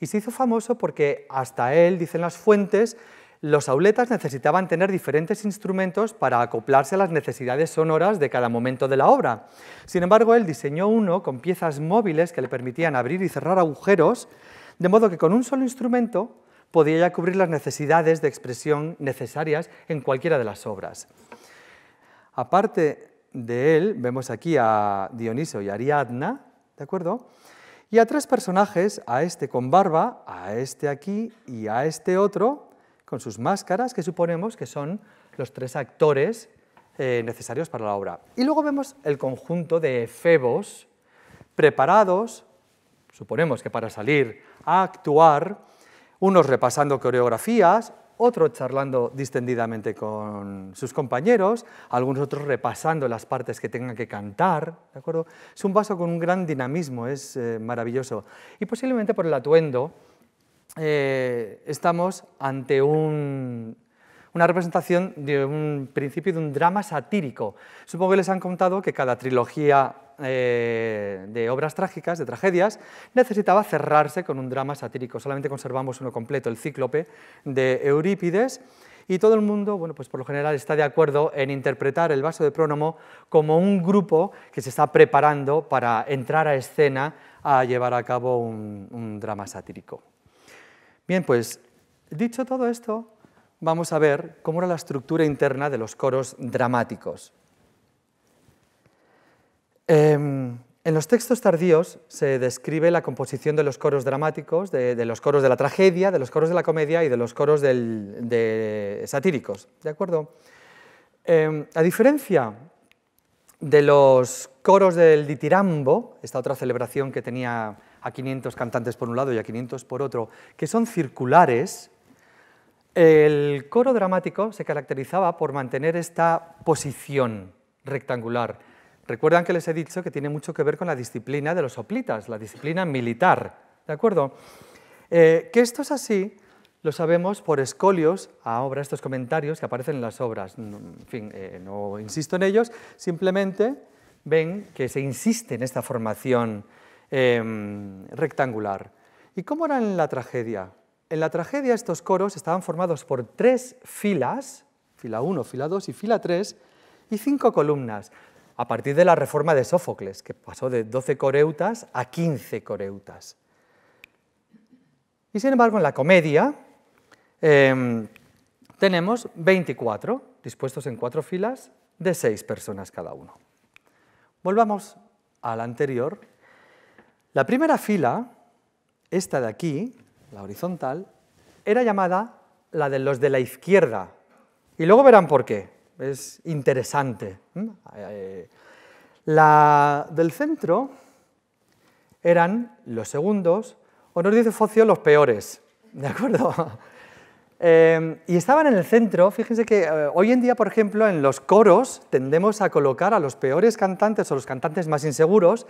y se hizo famoso porque hasta él, dicen las fuentes, los auletas necesitaban tener diferentes instrumentos para acoplarse a las necesidades sonoras de cada momento de la obra. Sin embargo, él diseñó uno con piezas móviles que le permitían abrir y cerrar agujeros, de modo que con un solo instrumento podía ya cubrir las necesidades de expresión necesarias en cualquiera de las obras. Aparte de él, vemos aquí a Dioniso y Ariadna, ¿de acuerdo? Y a tres personajes, a este con barba, a este aquí y a este otro, con sus máscaras, que suponemos que son los tres actores eh, necesarios para la obra. Y luego vemos el conjunto de febos preparados, suponemos que para salir a actuar, unos repasando coreografías, otros charlando distendidamente con sus compañeros, algunos otros repasando las partes que tengan que cantar, ¿de Es un vaso con un gran dinamismo, es eh, maravilloso. Y posiblemente por el atuendo, eh, estamos ante una representación de un principio de un drama satírico. Supongo que les han contado que cada trilogía eh, de obras trágicas, de tragedias, necesitaba cerrarse con un drama satírico. Solamente conservamos uno completo, el Cíclope de Eurípides, y todo el mundo, pues por lo general está de acuerdo en interpretar el vaso de Prónomo como un grupo que se está preparando para entrar a escena a llevar a cabo un drama satírico. Bien, pues dicho todo esto, vamos a ver cómo era la estructura interna de los coros dramáticos. Em, en los textos tardíos se describe la composición de los coros dramáticos, de, los coros de la tragedia, de los coros de la comedia y de los coros de satíricos. ¿De acuerdo? Em, a diferencia de los coros del ditirambo, esta otra celebración que tenía a 500 cantantes por un lado y a 500 por otro, que son circulares, el coro dramático se caracterizaba por mantener esta posición rectangular. Recuerdan que les he dicho que tiene mucho que ver con la disciplina de los soplitas, la disciplina militar, ¿de acuerdo? Eh, que esto es así lo sabemos por escolios a obra, estos comentarios que aparecen en las obras. En fin, eh, no insisto en ellos, simplemente ven que se insiste en esta formación Em, rectangular. ¿Y cómo era en la tragedia? En la tragedia estos coros estaban formados por tres filas, fila 1, fila 2 y fila 3, y cinco columnas, a partir de la reforma de Sófocles, que pasó de 12 coreutas a 15 coreutas. Y sin embargo, en la comedia em, tenemos 24, dispuestos en cuatro filas, de seis personas cada uno. Volvamos al anterior, la primera fila, esta de aquí, la horizontal, era llamada la de los de la izquierda. Y luego verán por qué. Es interesante. Eh, la del centro eran los segundos, o nos dice Focio, los peores. ¿De acuerdo? Eh, y estaban en el centro, fíjense que eh, hoy en día, por ejemplo, en los coros tendemos a colocar a los peores cantantes o los cantantes más inseguros,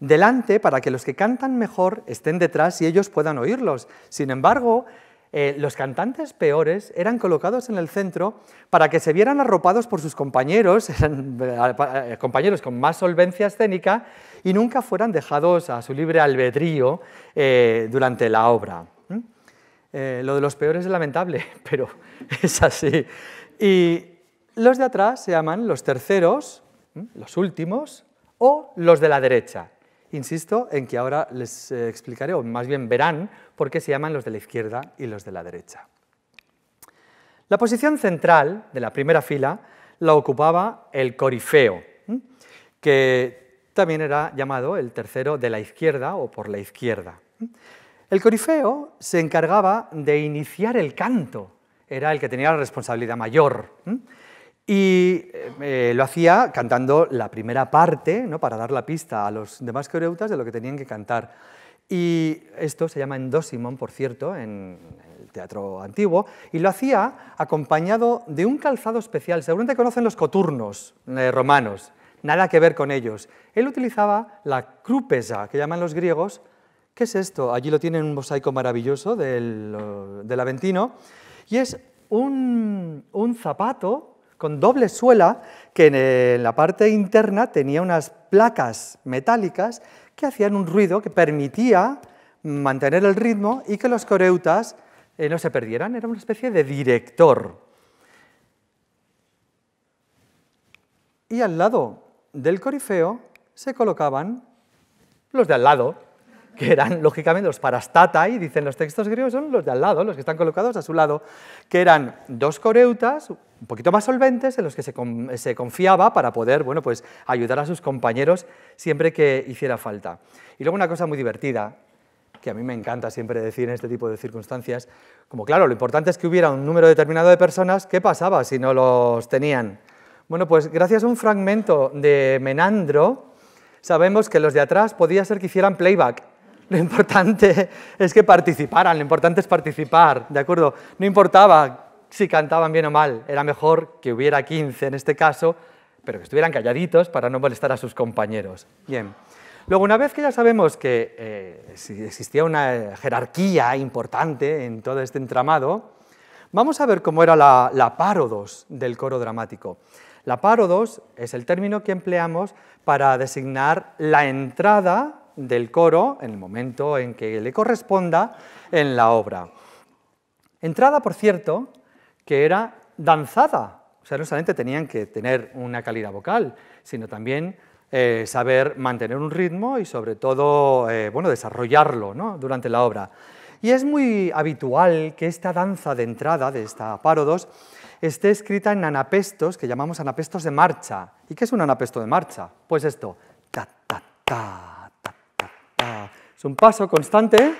delante para que los que cantan mejor estén detrás y ellos puedan oírlos. Sin embargo, eh, los cantantes peores eran colocados en el centro para que se vieran arropados por sus compañeros, eh, compañeros con más solvencia escénica, y nunca fueran dejados a su libre albedrío eh, durante la obra. lo de los peores es lamentable, pero es así. Y los de atrás se llaman los terceros, los últimos, o los de la derecha, Insisto en que ahora les eh, explicaré, o más bien verán, por qué se llaman los de la izquierda y los de la derecha. La posición central de la primera fila la ocupaba el corifeo, que también era llamado el tercero de la izquierda o por la izquierda. El corifeo se encargaba de iniciar el canto, era el que tenía la responsabilidad mayor. Y eh, lo hacía cantando la primera parte, ¿no? para dar la pista a los demás coreutas de lo que tenían que cantar. Y esto se llama endosimón, por cierto, en el teatro antiguo, y lo hacía acompañado de un calzado especial. Seguramente conocen los coturnos eh, romanos, nada que ver con ellos. Él utilizaba la crúpesa, que llaman los griegos. ¿Qué es esto? Allí lo tienen un mosaico maravilloso del, Aventino, y es un zapato con doble suela que en la parte interna tenía unas placas metálicas que hacían un ruido que permitía mantener el ritmo y que los coreutas eh, no se perdieran, era una especie de director. Y al lado del corifeo se colocaban los de al lado, que eran lógicamente los y dicen los textos griegos, son los de al lado, los que están colocados a su lado, que eran dos coreutas un poquito más solventes en los que se, confiaba para poder bueno, pues, ayudar a sus compañeros siempre que hiciera falta. Y luego una cosa muy divertida, que a mí me encanta siempre decir en este tipo de circunstancias, como claro, lo importante es que hubiera un número determinado de personas, ¿qué pasaba si no los tenían? Bueno, pues gracias a un fragmento de Menandro, sabemos que los de atrás podía ser que hicieran playback lo importante es que participaran, lo importante es participar, ¿de acuerdo? No importaba si cantaban bien o mal, era mejor que hubiera 15 en este caso, pero que estuvieran calladitos para no molestar a sus compañeros. Bien. Luego, una vez que ya sabemos que eh, existía una jerarquía importante en todo este entramado, vamos a ver cómo era la, la parodos del coro dramático. La parodos es el término que empleamos para designar la entrada del coro en el momento en que le corresponda en la obra. Entrada, por cierto, que era danzada, o sea, no solamente tenían que tener una calidad vocal, sino también eh, saber mantener un ritmo y sobre todo eh, bueno, desarrollarlo durante la obra. Y es muy habitual que esta danza de entrada de esta parodos, esté escrita en anapestos que llamamos anapestos de marcha. ¿Y qué es un anapesto de marcha? Pues esto, ta, ta, ta. Es un paso constante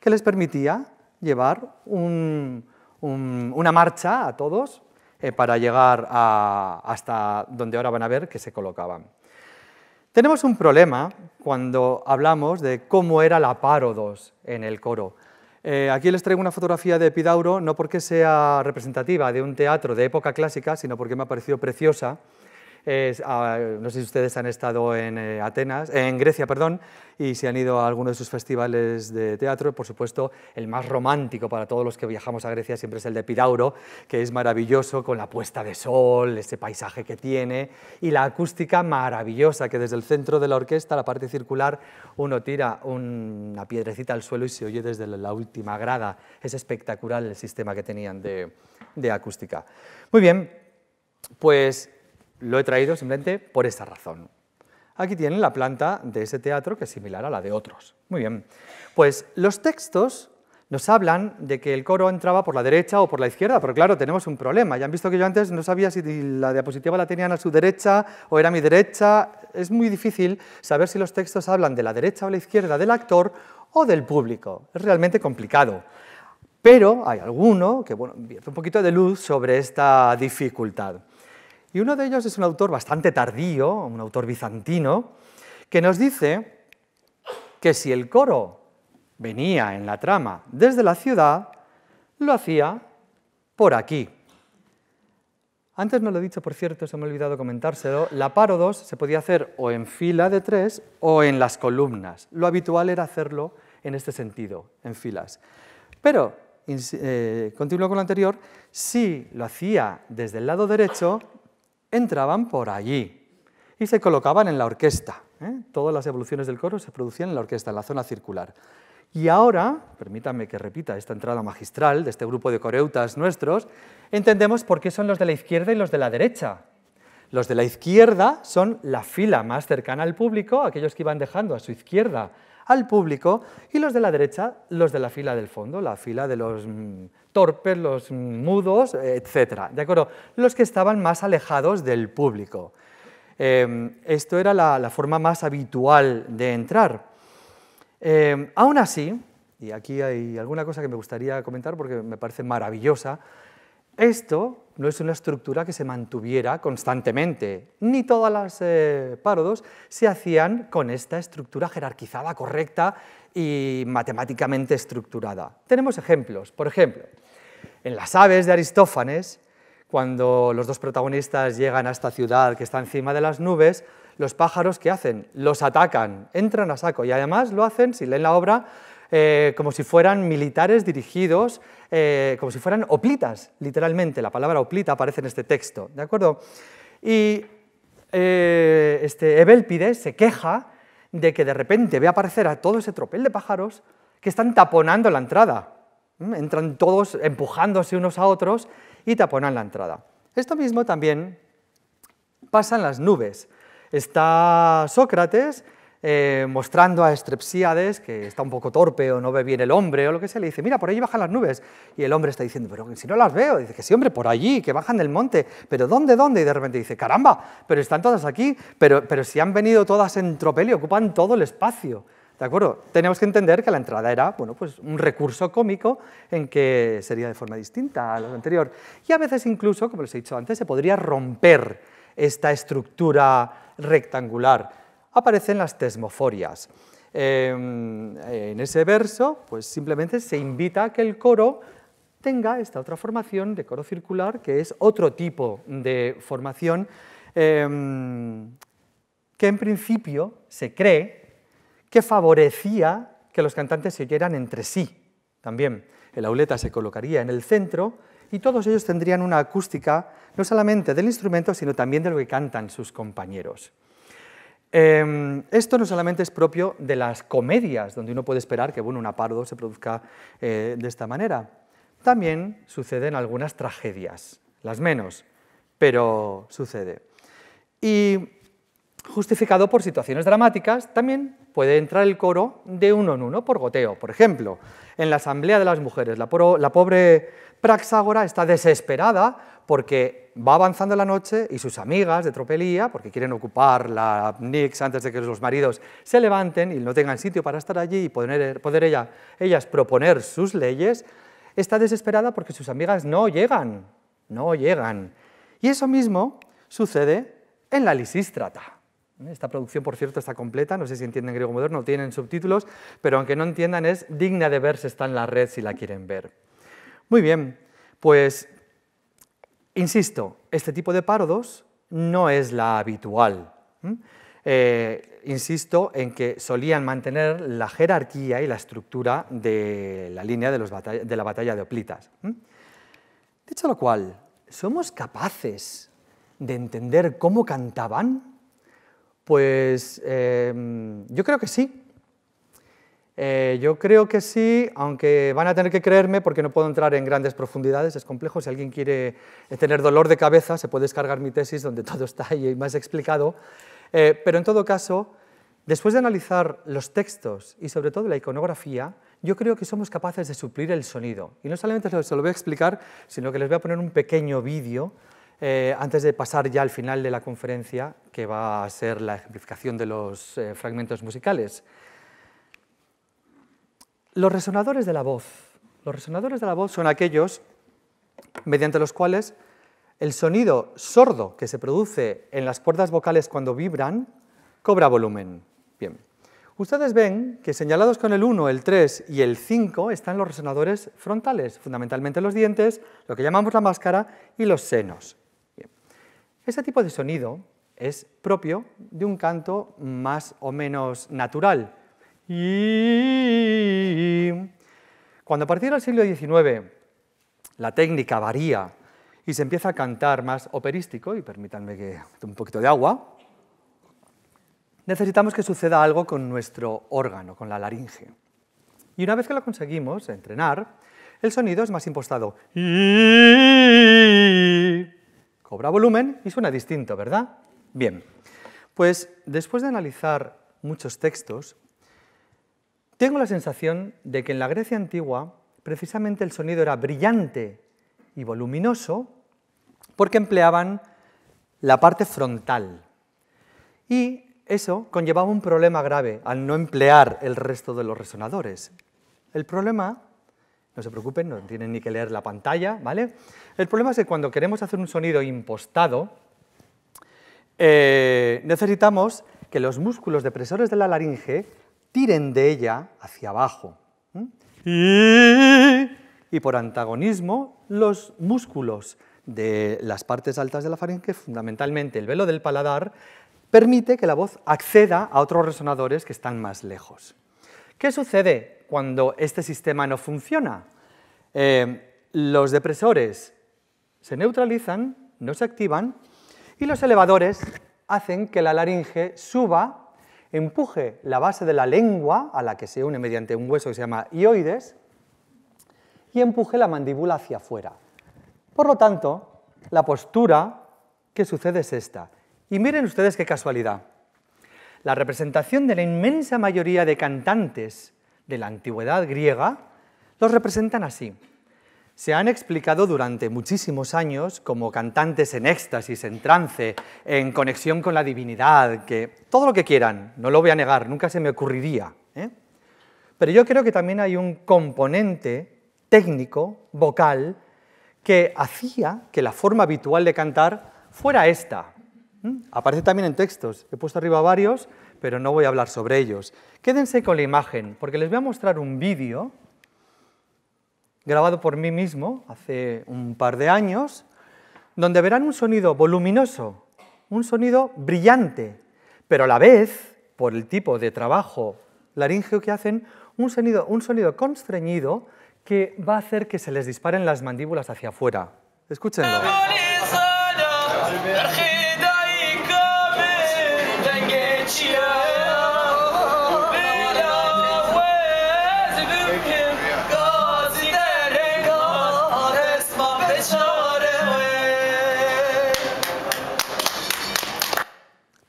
que les permitía llevar una marcha a todos eh, para llegar hasta donde ahora van a ver que se colocaban. Tenemos un problema cuando hablamos de cómo era la parodos en el coro. Eh, aquí les traigo una fotografía de Epidauro, no porque sea representativa de un teatro de época clásica, sino porque me ha parecido preciosa no sé si ustedes han estado en eh, Atenas, en Grecia, perdón, y si han ido a alguno de sus festivales de teatro. Por supuesto, el más romántico para todos los que viajamos a Grecia siempre es el de Pirauro, que es maravilloso con la puesta de sol, ese paisaje que tiene y la acústica maravillosa que desde el centro de la orquesta, la parte circular, uno tira una piedrecita al suelo y se oye desde la última grada. Es espectacular el sistema que tenían de, de acústica. Muy bien, pues lo he traído simplemente por esa razón. Aquí tienen la planta de ese teatro que es similar a la de otros. Muy bien. Pues los textos nos hablan de que el coro entraba por la derecha o por la izquierda, pero claro, tenemos un problema. Ya han visto que yo antes no sabía si la diapositiva la tenían a su derecha o era a mi derecha. Es muy difícil saber si los textos hablan de la derecha o la izquierda del actor o del público. Es realmente complicado. Pero hay alguno que bueno, un poquito de luz sobre esta dificultad. Y uno de ellos es un autor bastante tardío, un autor bizantino, que nos dice que si el coro venía en la trama desde la ciudad, lo hacía por aquí. Antes no lo he dicho, por cierto, se me ha olvidado comentárselo, la parodos se podía hacer o en fila de tres o en las columnas. Lo habitual era hacerlo en este sentido, en filas. Pero, eh, continúo con lo anterior, si lo hacía desde el lado derecho, entraban por allí y se colocaban en la orquesta. ¿eh? Todas las evoluciones del coro se producían en la orquesta, en la zona circular. Y ahora, permítanme que repita esta entrada magistral de este grupo de coreutas nuestros, entendemos por qué son los de la izquierda y los de la derecha. Los de la izquierda son la fila más cercana al público, aquellos que iban dejando a su izquierda al público, y los de la derecha, los de la fila del fondo, la fila de los mm, torpes, los mudos, etcétera, ¿De acuerdo? Los que estaban más alejados del público. Em, esto era la, forma más habitual de entrar. Em, aún así, y aquí hay alguna cosa que me gustaría comentar porque me parece maravillosa, esto no es una estructura que se mantuviera constantemente, ni todas las eh, parodos se hacían con esta estructura jerarquizada correcta y matemáticamente estructurada. Tenemos ejemplos. Por ejemplo, en las aves de Aristófanes, cuando los dos protagonistas llegan a esta ciudad que está encima de las nubes, los pájaros ¿qué hacen? Los atacan, entran a saco y además lo hacen, si leen la obra, eh, como si fueran militares dirigidos, eh, como si fueran oplitas, literalmente, la palabra oplita aparece en este texto, ¿de acuerdo? Y eh, este se queja de que de repente ve aparecer a todo ese tropel de pájaros que están taponando la entrada. Mm, entran todos empujándose unos a otros y taponan la entrada. Esto mismo también pasa en las nubes. Está Sócrates eh, mostrando a Estrepsíades, que está un poco torpe o no ve bien el hombre o lo que sea, le dice, mira, por allí bajan las nubes. Y el hombre está diciendo, pero si no las veo, dice que sí, hombre, por allí, que bajan del monte, pero ¿dónde, dónde? Y de repente dice, caramba, pero están todas aquí, pero, si han venido todas en tropel y ocupan todo el espacio. ¿De acuerdo? Tenemos que entender que la entrada era bueno, pues un recurso cómico en que sería de forma distinta a lo anterior. Y a veces incluso, como les he dicho antes, se podría romper esta estructura rectangular aparecen las tesmoforias. Em, en ese verso, pues simplemente se invita a que el coro tenga esta otra formación de coro circular, que es otro tipo de formación em, que en principio se cree que favorecía que los cantantes se oyeran entre sí también. El auleta se colocaría en el centro y todos ellos tendrían una acústica no solamente del instrumento, sino también de lo que cantan sus compañeros. Em, esto no solamente es propio de las comedias, donde uno puede esperar que bueno, una pardo se produzca eh, de esta manera. También suceden algunas tragedias, las menos, pero sucede. Y justificado por situaciones dramáticas, también puede entrar el coro de uno en uno por goteo. Por ejemplo, en la Asamblea de las Mujeres, la, la pobre Praxágora está desesperada porque va avanzando la noche y sus amigas de tropelía, porque quieren ocupar la Nix antes de que los maridos se levanten y no tengan sitio para estar allí y poder, ella, ellas proponer sus leyes, está desesperada porque sus amigas no llegan, no llegan. Y eso mismo sucede en la Lisístrata. Esta producción, por cierto, está completa, no sé si entienden griego moderno, tienen subtítulos, pero aunque no entiendan, es digna de verse, está en la red si la quieren ver. Muy bien, pues Insisto, este tipo de parodos no es la habitual. Eh, insisto en que solían mantener la jerarquía y la estructura de la línea de, la batalla de Oplitas. Dicho lo cual, ¿somos capaces de entender cómo cantaban? Pues eh, yo creo que sí. Eh, yo creo que sí, aunque van a tener que creerme porque no puedo entrar en grandes profundidades, es complejo. Si alguien quiere eh, tener dolor de cabeza, se puede descargar mi tesis donde todo está ahí más explicado. Eh, pero en todo caso, después de analizar los textos y sobre todo la iconografía, yo creo que somos capaces de suplir el sonido. Y no solamente se lo voy a explicar, sino que les voy a poner un pequeño vídeo antes de pasar ya al final de la conferencia, que va a ser la ejemplificación de los fragmentos musicales. Los resonadores de la voz. Los resonadores de la voz son aquellos mediante los cuales el sonido sordo que se produce en las cuerdas vocales cuando vibran cobra volumen. Ustedes ven que señalados con el 1, el 3 y el 5 están los resonadores frontales, fundamentalmente los dientes, lo que llamamos la máscara y los senos. Bien. Ese tipo de sonido es propio de un canto más o menos natural, cuando a partir del siglo XIX la técnica varía y se empieza a cantar más operístico, y permítanme que un poquito de agua, necesitamos que suceda algo con nuestro órgano, con la laringe. Y una vez que lo conseguimos entrenar, el sonido es más impostado. Cobra volumen y suena distinto, ¿verdad? Bien, pues después de analizar muchos textos, tengo la sensación de que en la Grecia antigua precisamente el sonido era brillante y voluminoso porque empleaban la parte frontal. Y eso conllevaba un problema grave al no emplear el resto de los resonadores. El problema, no se preocupen, no tienen ni que leer la pantalla, ¿vale? El problema es que cuando queremos hacer un sonido impostado, eh, necesitamos que los músculos depresores de la laringe tiren de ella hacia abajo. Y por antagonismo, los músculos de las partes altas de la faringe, fundamentalmente el velo del paladar, permite que la voz acceda a otros resonadores que están más lejos. ¿Qué sucede cuando este sistema no funciona? Eh, los depresores se neutralizan, no se activan, y los elevadores hacen que la laringe suba empuje la base de la lengua, a la que se une mediante un hueso que se llama ioides, y empuje la mandíbula hacia afuera. Por lo tanto, la postura que sucede es esta. Y miren ustedes qué casualidad. La representación de la inmensa mayoría de cantantes de la antigüedad griega los representan así se han explicado durante muchísimos años como cantantes en éxtasis, en trance, en conexión con la divinidad, que todo lo que quieran, no lo voy a negar, nunca se me ocurriría. ¿eh? Pero yo creo que también hay un componente técnico, vocal, que hacía que la forma habitual de cantar fuera esta. Aparece también en textos, he puesto arriba varios, pero no voy a hablar sobre ellos. Quédense con la imagen, porque les voy a mostrar un vídeo grabado por mí mismo hace un par de años, donde verán un sonido voluminoso, un sonido brillante, pero a la vez, por el tipo de trabajo laríngeo que hacen, un sonido, un sonido constreñido que va a hacer que se les disparen las mandíbulas hacia afuera. Escúchenlo.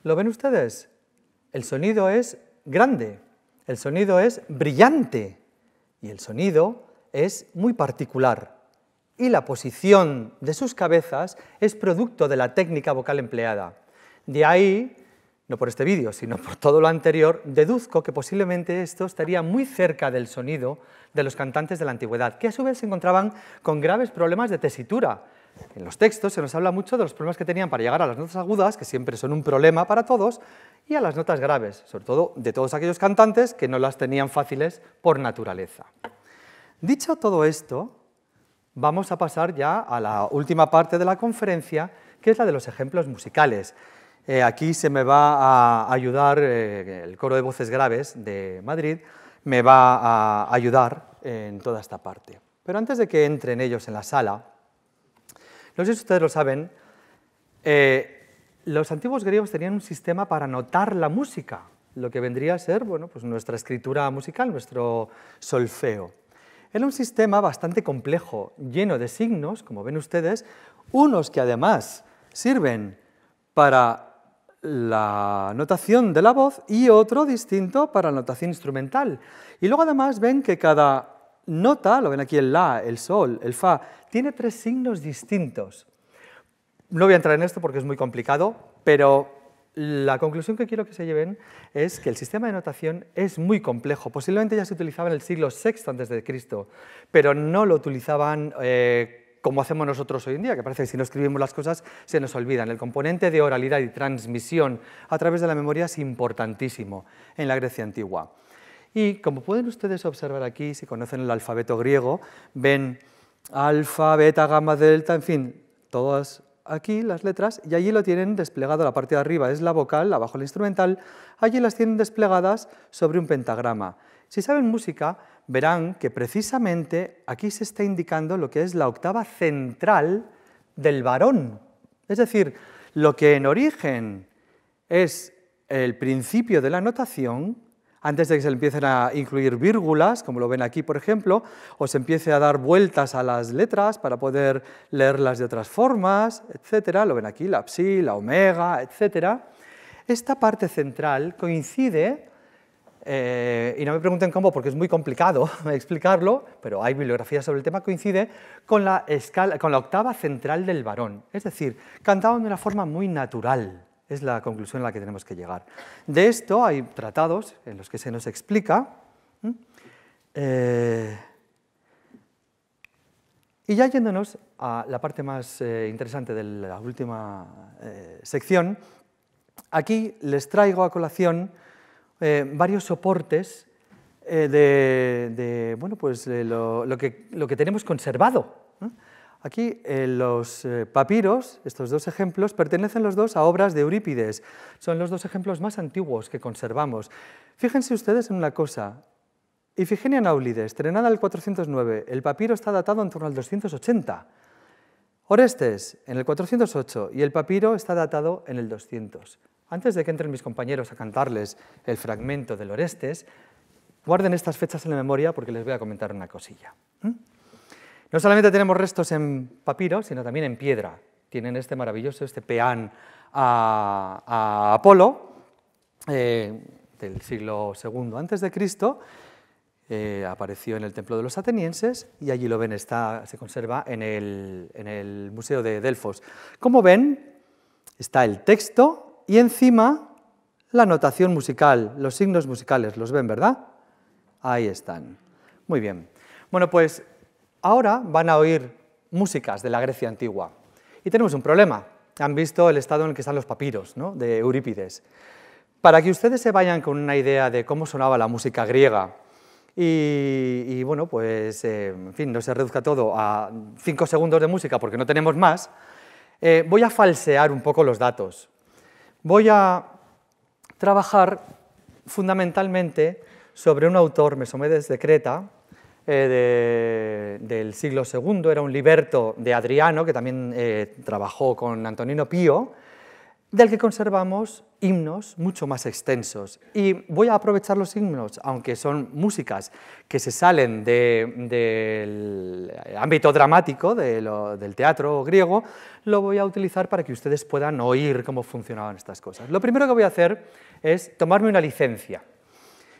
¿Lo ven ustedes? El sonido es grande, el sonido es brillante y el sonido es muy particular. Y la posición de sus cabezas es producto de la técnica vocal empleada. De ahí, no por este vídeo, sino por todo lo anterior, deduzco que posiblemente esto estaría muy cerca del sonido de los cantantes de la antigüedad, que a su vez se encontraban con graves problemas de tesitura, en los textos se nos habla mucho de los problemas que tenían para llegar a las notas agudas, que siempre son un problema para todos, y a las notas graves, sobre todo de todos aquellos cantantes que no las tenían fáciles por naturaleza. Dicho todo esto, vamos a pasar ya a la última parte de la conferencia, que es la de los ejemplos musicales. Eh, aquí se me va a ayudar eh, el coro de voces graves de Madrid, me va a ayudar en toda esta parte. Pero antes de que entren ellos en la sala, no sé si ustedes lo saben, eh, los antiguos griegos tenían un sistema para notar la música, lo que vendría a ser bueno, pues nuestra escritura musical, nuestro solfeo. Era un sistema bastante complejo, lleno de signos, como ven ustedes, unos que además sirven para la notación de la voz y otro distinto para la notación instrumental. Y luego además ven que cada nota, lo ven aquí el la, el sol, el fa, tiene tres signos distintos. No voy a entrar en esto porque es muy complicado, pero la conclusión que quiero que se lleven es que el sistema de notación es muy complejo. Posiblemente ya se utilizaba en el siglo VI antes de Cristo, pero no lo utilizaban eh, como hacemos nosotros hoy en día, que parece que si no escribimos las cosas se nos olvidan. El componente de oralidad y transmisión a través de la memoria es importantísimo en la Grecia antigua. Y como pueden ustedes observar aquí, si conocen el alfabeto griego, ven alfa, beta, gamma, delta, en fin, todas aquí las letras y allí lo tienen desplegado, la parte de arriba es la vocal, abajo la instrumental, allí las tienen desplegadas sobre un pentagrama. Si saben música, verán que precisamente aquí se está indicando lo que es la octava central del varón. Es decir, lo que en origen es el principio de la notación, antes de que se empiecen a incluir vírgulas, como lo ven aquí, por ejemplo, o se empiece a dar vueltas a las letras para poder leerlas de otras formas, etcétera. Lo ven aquí, la psi, la omega, etcétera. Esta parte central coincide, eh, y no me pregunten cómo porque es muy complicado explicarlo, pero hay bibliografía sobre el tema, coincide con la, con la octava central del varón. Es decir, cantado de una forma muy natural es la conclusión a la que tenemos que llegar. De esto hay tratados en los que se nos explica. Eh, y ya yéndonos a la parte más eh, interesante de la última eh, sección, aquí les traigo a colación varios soportes de, bueno, pues, lo, que, lo que tenemos conservado. Aquí eh, los eh, papiros, estos dos ejemplos, pertenecen los dos a obras de Eurípides. Son los dos ejemplos más antiguos que conservamos. Fíjense ustedes en una cosa. Ifigenia Naulide, estrenada en el 409, el papiro está datado en torno al 280. Orestes, en el 408, y el papiro está datado en el 200. Antes de que entren mis compañeros a cantarles el fragmento del Orestes, guarden estas fechas en la memoria porque les voy a comentar una cosilla. No solamente tenemos restos en papiro, sino también en piedra. Tienen este maravilloso, este peán a, Apolo, eh, del siglo II a.C., Cristo. Eh, apareció en el templo de los atenienses y allí lo ven, está, se conserva en el, en el Museo de Delfos. Como ven, está el texto y encima la notación musical, los signos musicales, los ven, ¿verdad? Ahí están. Muy bien. Bueno, pues Ahora van a oír músicas de la Grecia antigua. Y tenemos un problema. Han visto el estado en el que están los papiros de Eurípides. Para que ustedes se vayan con una idea de cómo sonaba la música griega y, bueno, pues eh, en fin, no se reduzca todo a cinco segundos de música porque no tenemos más, eh, voy a falsear un poco los datos. Voy a trabajar fundamentalmente sobre un autor, Mesomedes de Creta, eh, del siglo II, era un liberto de Adriano, que también eh, trabajó con Antonino Pío, del que conservamos himnos mucho más extensos. Y voy a aprovechar los himnos, aunque son músicas que se salen del ámbito dramático del teatro griego, lo voy a utilizar para que ustedes puedan oír cómo funcionaban estas cosas. Lo primero que voy a hacer es tomarme una licencia.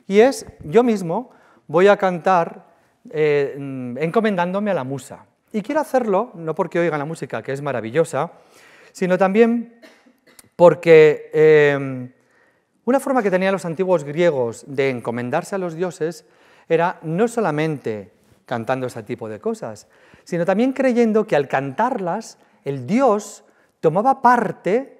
Y es, yo mismo voy a cantar eh, mm, encomendándome a la musa. Y quiero hacerlo no porque oiga la música, que es maravillosa, sino también porque em, una forma que tenían los antiguos griegos de encomendarse a los dioses era no solamente cantando ese tipo de cosas, sino también creyendo que al cantarlas el dios tomaba parte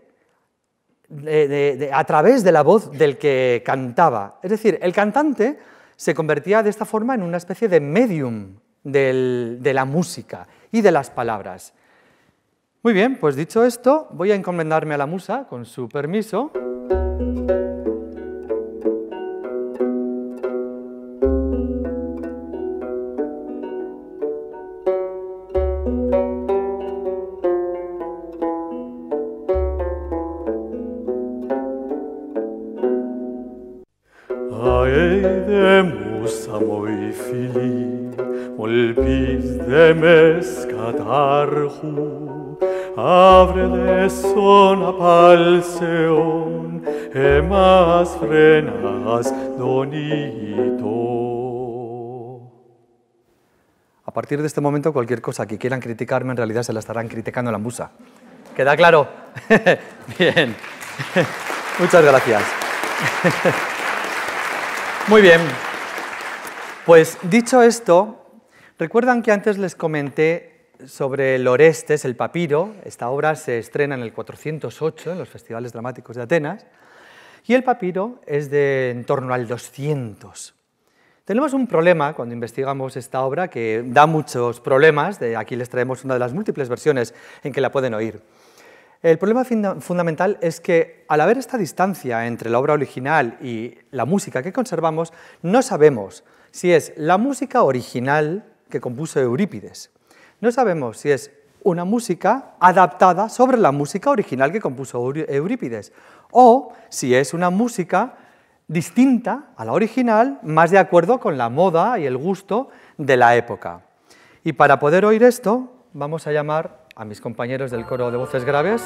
a través de la voz del que cantaba. Es decir, el cantante se convertía de esta forma en una especie de medium de la música y de las palabras. Muy bien, pues dicho esto, voy a encomendarme a la musa, con su permiso. A partir de este momento, cualquier cosa que quieran criticarme, en realidad se la estarán criticando a la musa. ¿Queda claro? Bien. Muchas gracias. Muy bien. Pues dicho esto, recuerdan que antes les comenté sobre el Orestes, el papiro, esta obra se estrena en el 408 en los festivales dramáticos de Atenas, y el papiro es de en torno al 200. Tenemos un problema cuando investigamos esta obra que da muchos problemas, aquí les traemos una de las múltiples versiones en que la pueden oír. El problema fundamental es que al haber esta distancia entre la obra original y la música que conservamos, no sabemos si es la música original que compuso Eurípides. No sabemos si es una música adaptada sobre la música original que compuso Eurípides o si es una música distinta a la original, más de acuerdo con la moda y el gusto de la época. Y para poder oír esto, vamos a llamar a mis compañeros del coro de voces graves.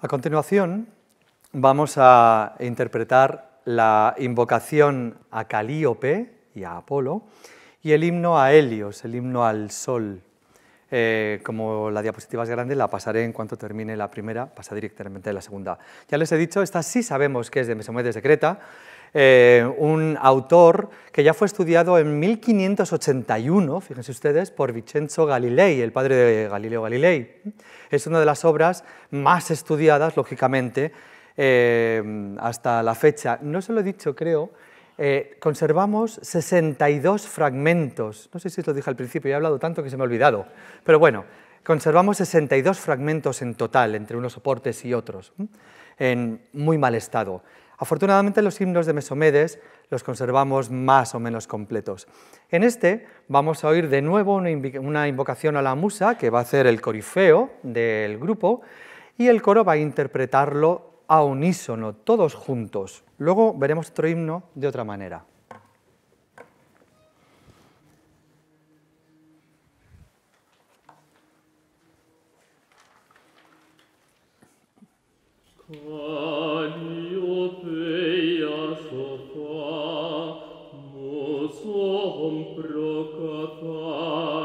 A continuación vamos a interpretar la invocación a Calíope y a Apolo y el himno a Helios, el himno al Sol. Eh, como la diapositiva es grande, la pasaré en cuanto termine la primera, pasa directamente a la segunda. Ya les he dicho, esta sí sabemos que es de Mesomedes de Creta, eh, un autor que ya fue estudiado en 1581, fíjense ustedes, por Vincenzo Galilei, el padre de Galileo Galilei. Es una de las obras más estudiadas, lógicamente, eh, hasta la fecha. No se lo he dicho, creo, eh, conservamos 62 fragmentos. No sé si lo dije al principio, he hablado tanto que se me ha olvidado. Pero bueno, conservamos 62 fragmentos en total, entre unos soportes y otros, en muy mal estado. Afortunadamente los himnos de Mesomedes los conservamos más o menos completos. En este vamos a oír de nuevo una invocación a la musa que va a ser el corifeo del grupo y el coro va a interpretarlo a unísono, todos juntos. Luego veremos otro himno de otra manera. Popeia sotto, mo procata.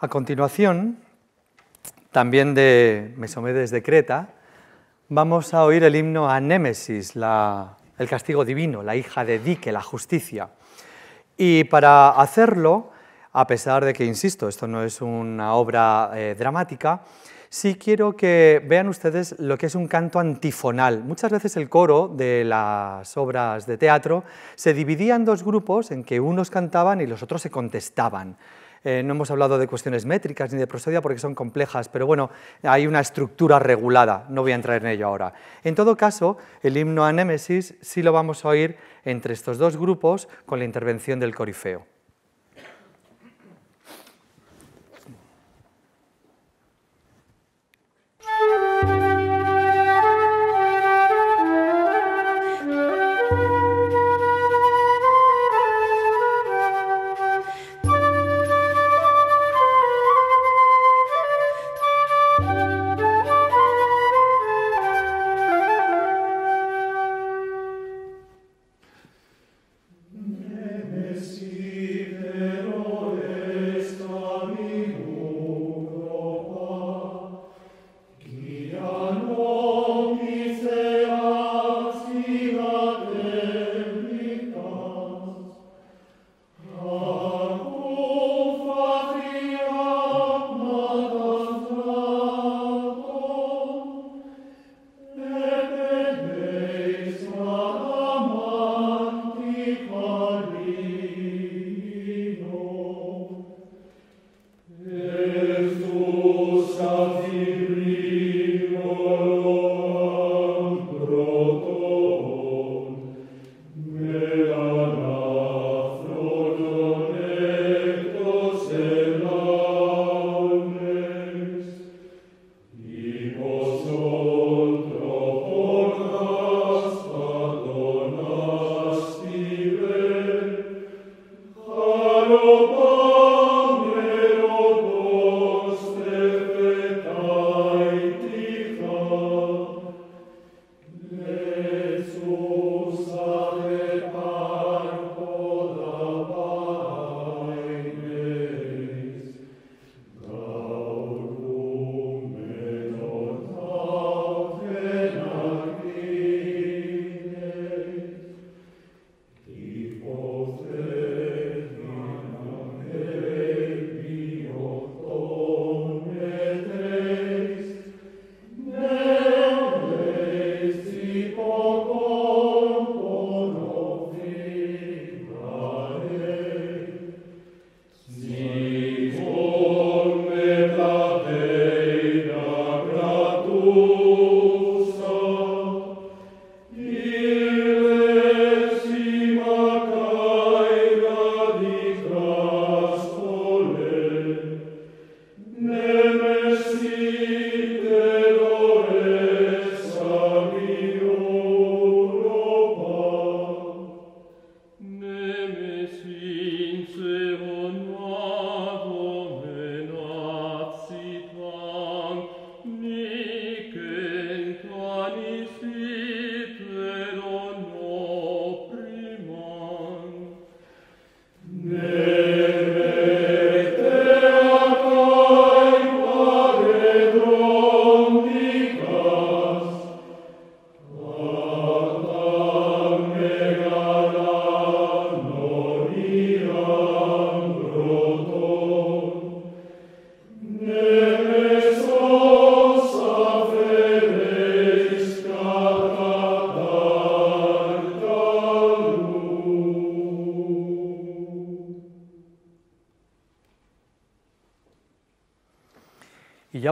A continuación, también de Mesomedes de Creta, vamos a oír el himno a Némesis, el castigo divino, la hija de Dike, la justicia. Y para hacerlo, a pesar de que, insisto, esto no es una obra eh, dramática, sí quiero que vean ustedes lo que es un canto antifonal. Muchas veces el coro de las obras de teatro se dividía en dos grupos en que unos cantaban y los otros se contestaban. Eh, no hemos hablado de cuestiones métricas ni de prosodia porque son complejas, pero bueno, hay una estructura regulada, no voy a entrar en ello ahora. En todo caso, el himno a Némesis sí lo vamos a oír entre estos dos grupos con la intervención del corifeo.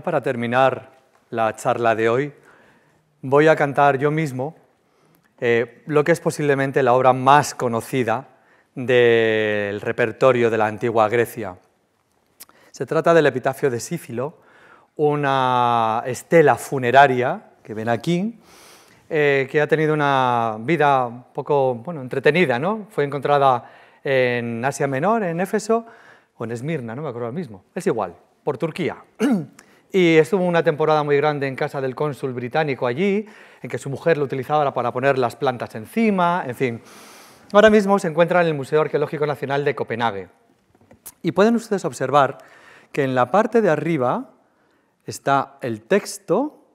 para terminar la charla de hoy, voy a cantar yo mismo eh, lo que es posiblemente la obra más conocida del repertorio de la antigua Grecia. Se trata del epitafio de Sífilo, una estela funeraria que ven aquí, eh, que ha tenido una vida un poco bueno, entretenida. ¿no? Fue encontrada en Asia Menor, en Éfeso, o en Esmirna, no me acuerdo el mismo. Es igual, por Turquía. y estuvo una temporada muy grande en casa del cónsul británico allí, en que su mujer lo utilizaba para poner las plantas encima, en fin. Ahora mismo se encuentra en el Museo Arqueológico Nacional de Copenhague. Y pueden ustedes observar que en la parte de arriba está el texto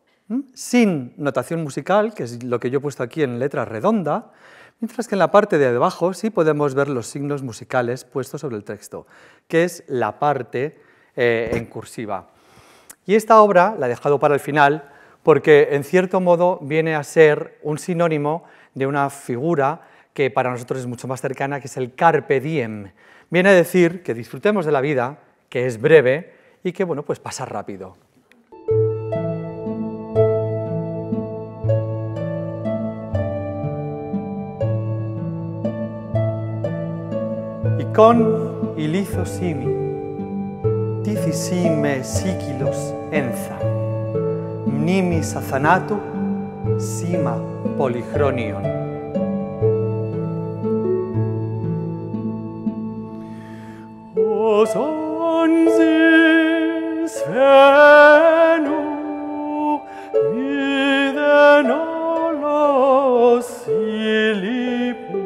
sin notación musical, que es lo que yo he puesto aquí en letra redonda, mientras que en la parte de abajo sí podemos ver los signos musicales puestos sobre el texto, que es la parte eh, en cursiva. Y esta obra la he dejado para el final porque, en cierto modo, viene a ser un sinónimo de una figura que para nosotros es mucho más cercana, que es el carpe diem. Viene a decir que disfrutemos de la vida, que es breve y que, bueno, pues pasa rápido. Y con ilizosimi τι θυσί με σύκυλος ένθα, μνήμης αθανάτου, σήμα πολυχρόνιων. Ως άνζης φαίνου, μηδεν όλος ηλίπου,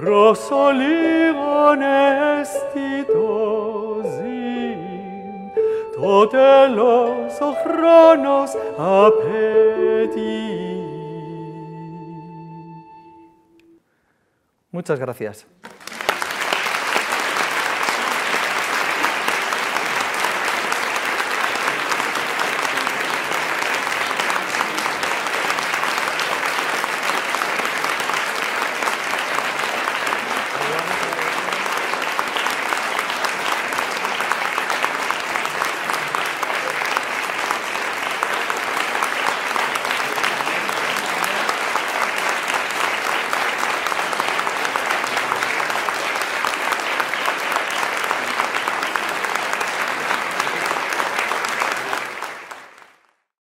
προσολίγων αισθητών, hotelos de los a Muchas gracias.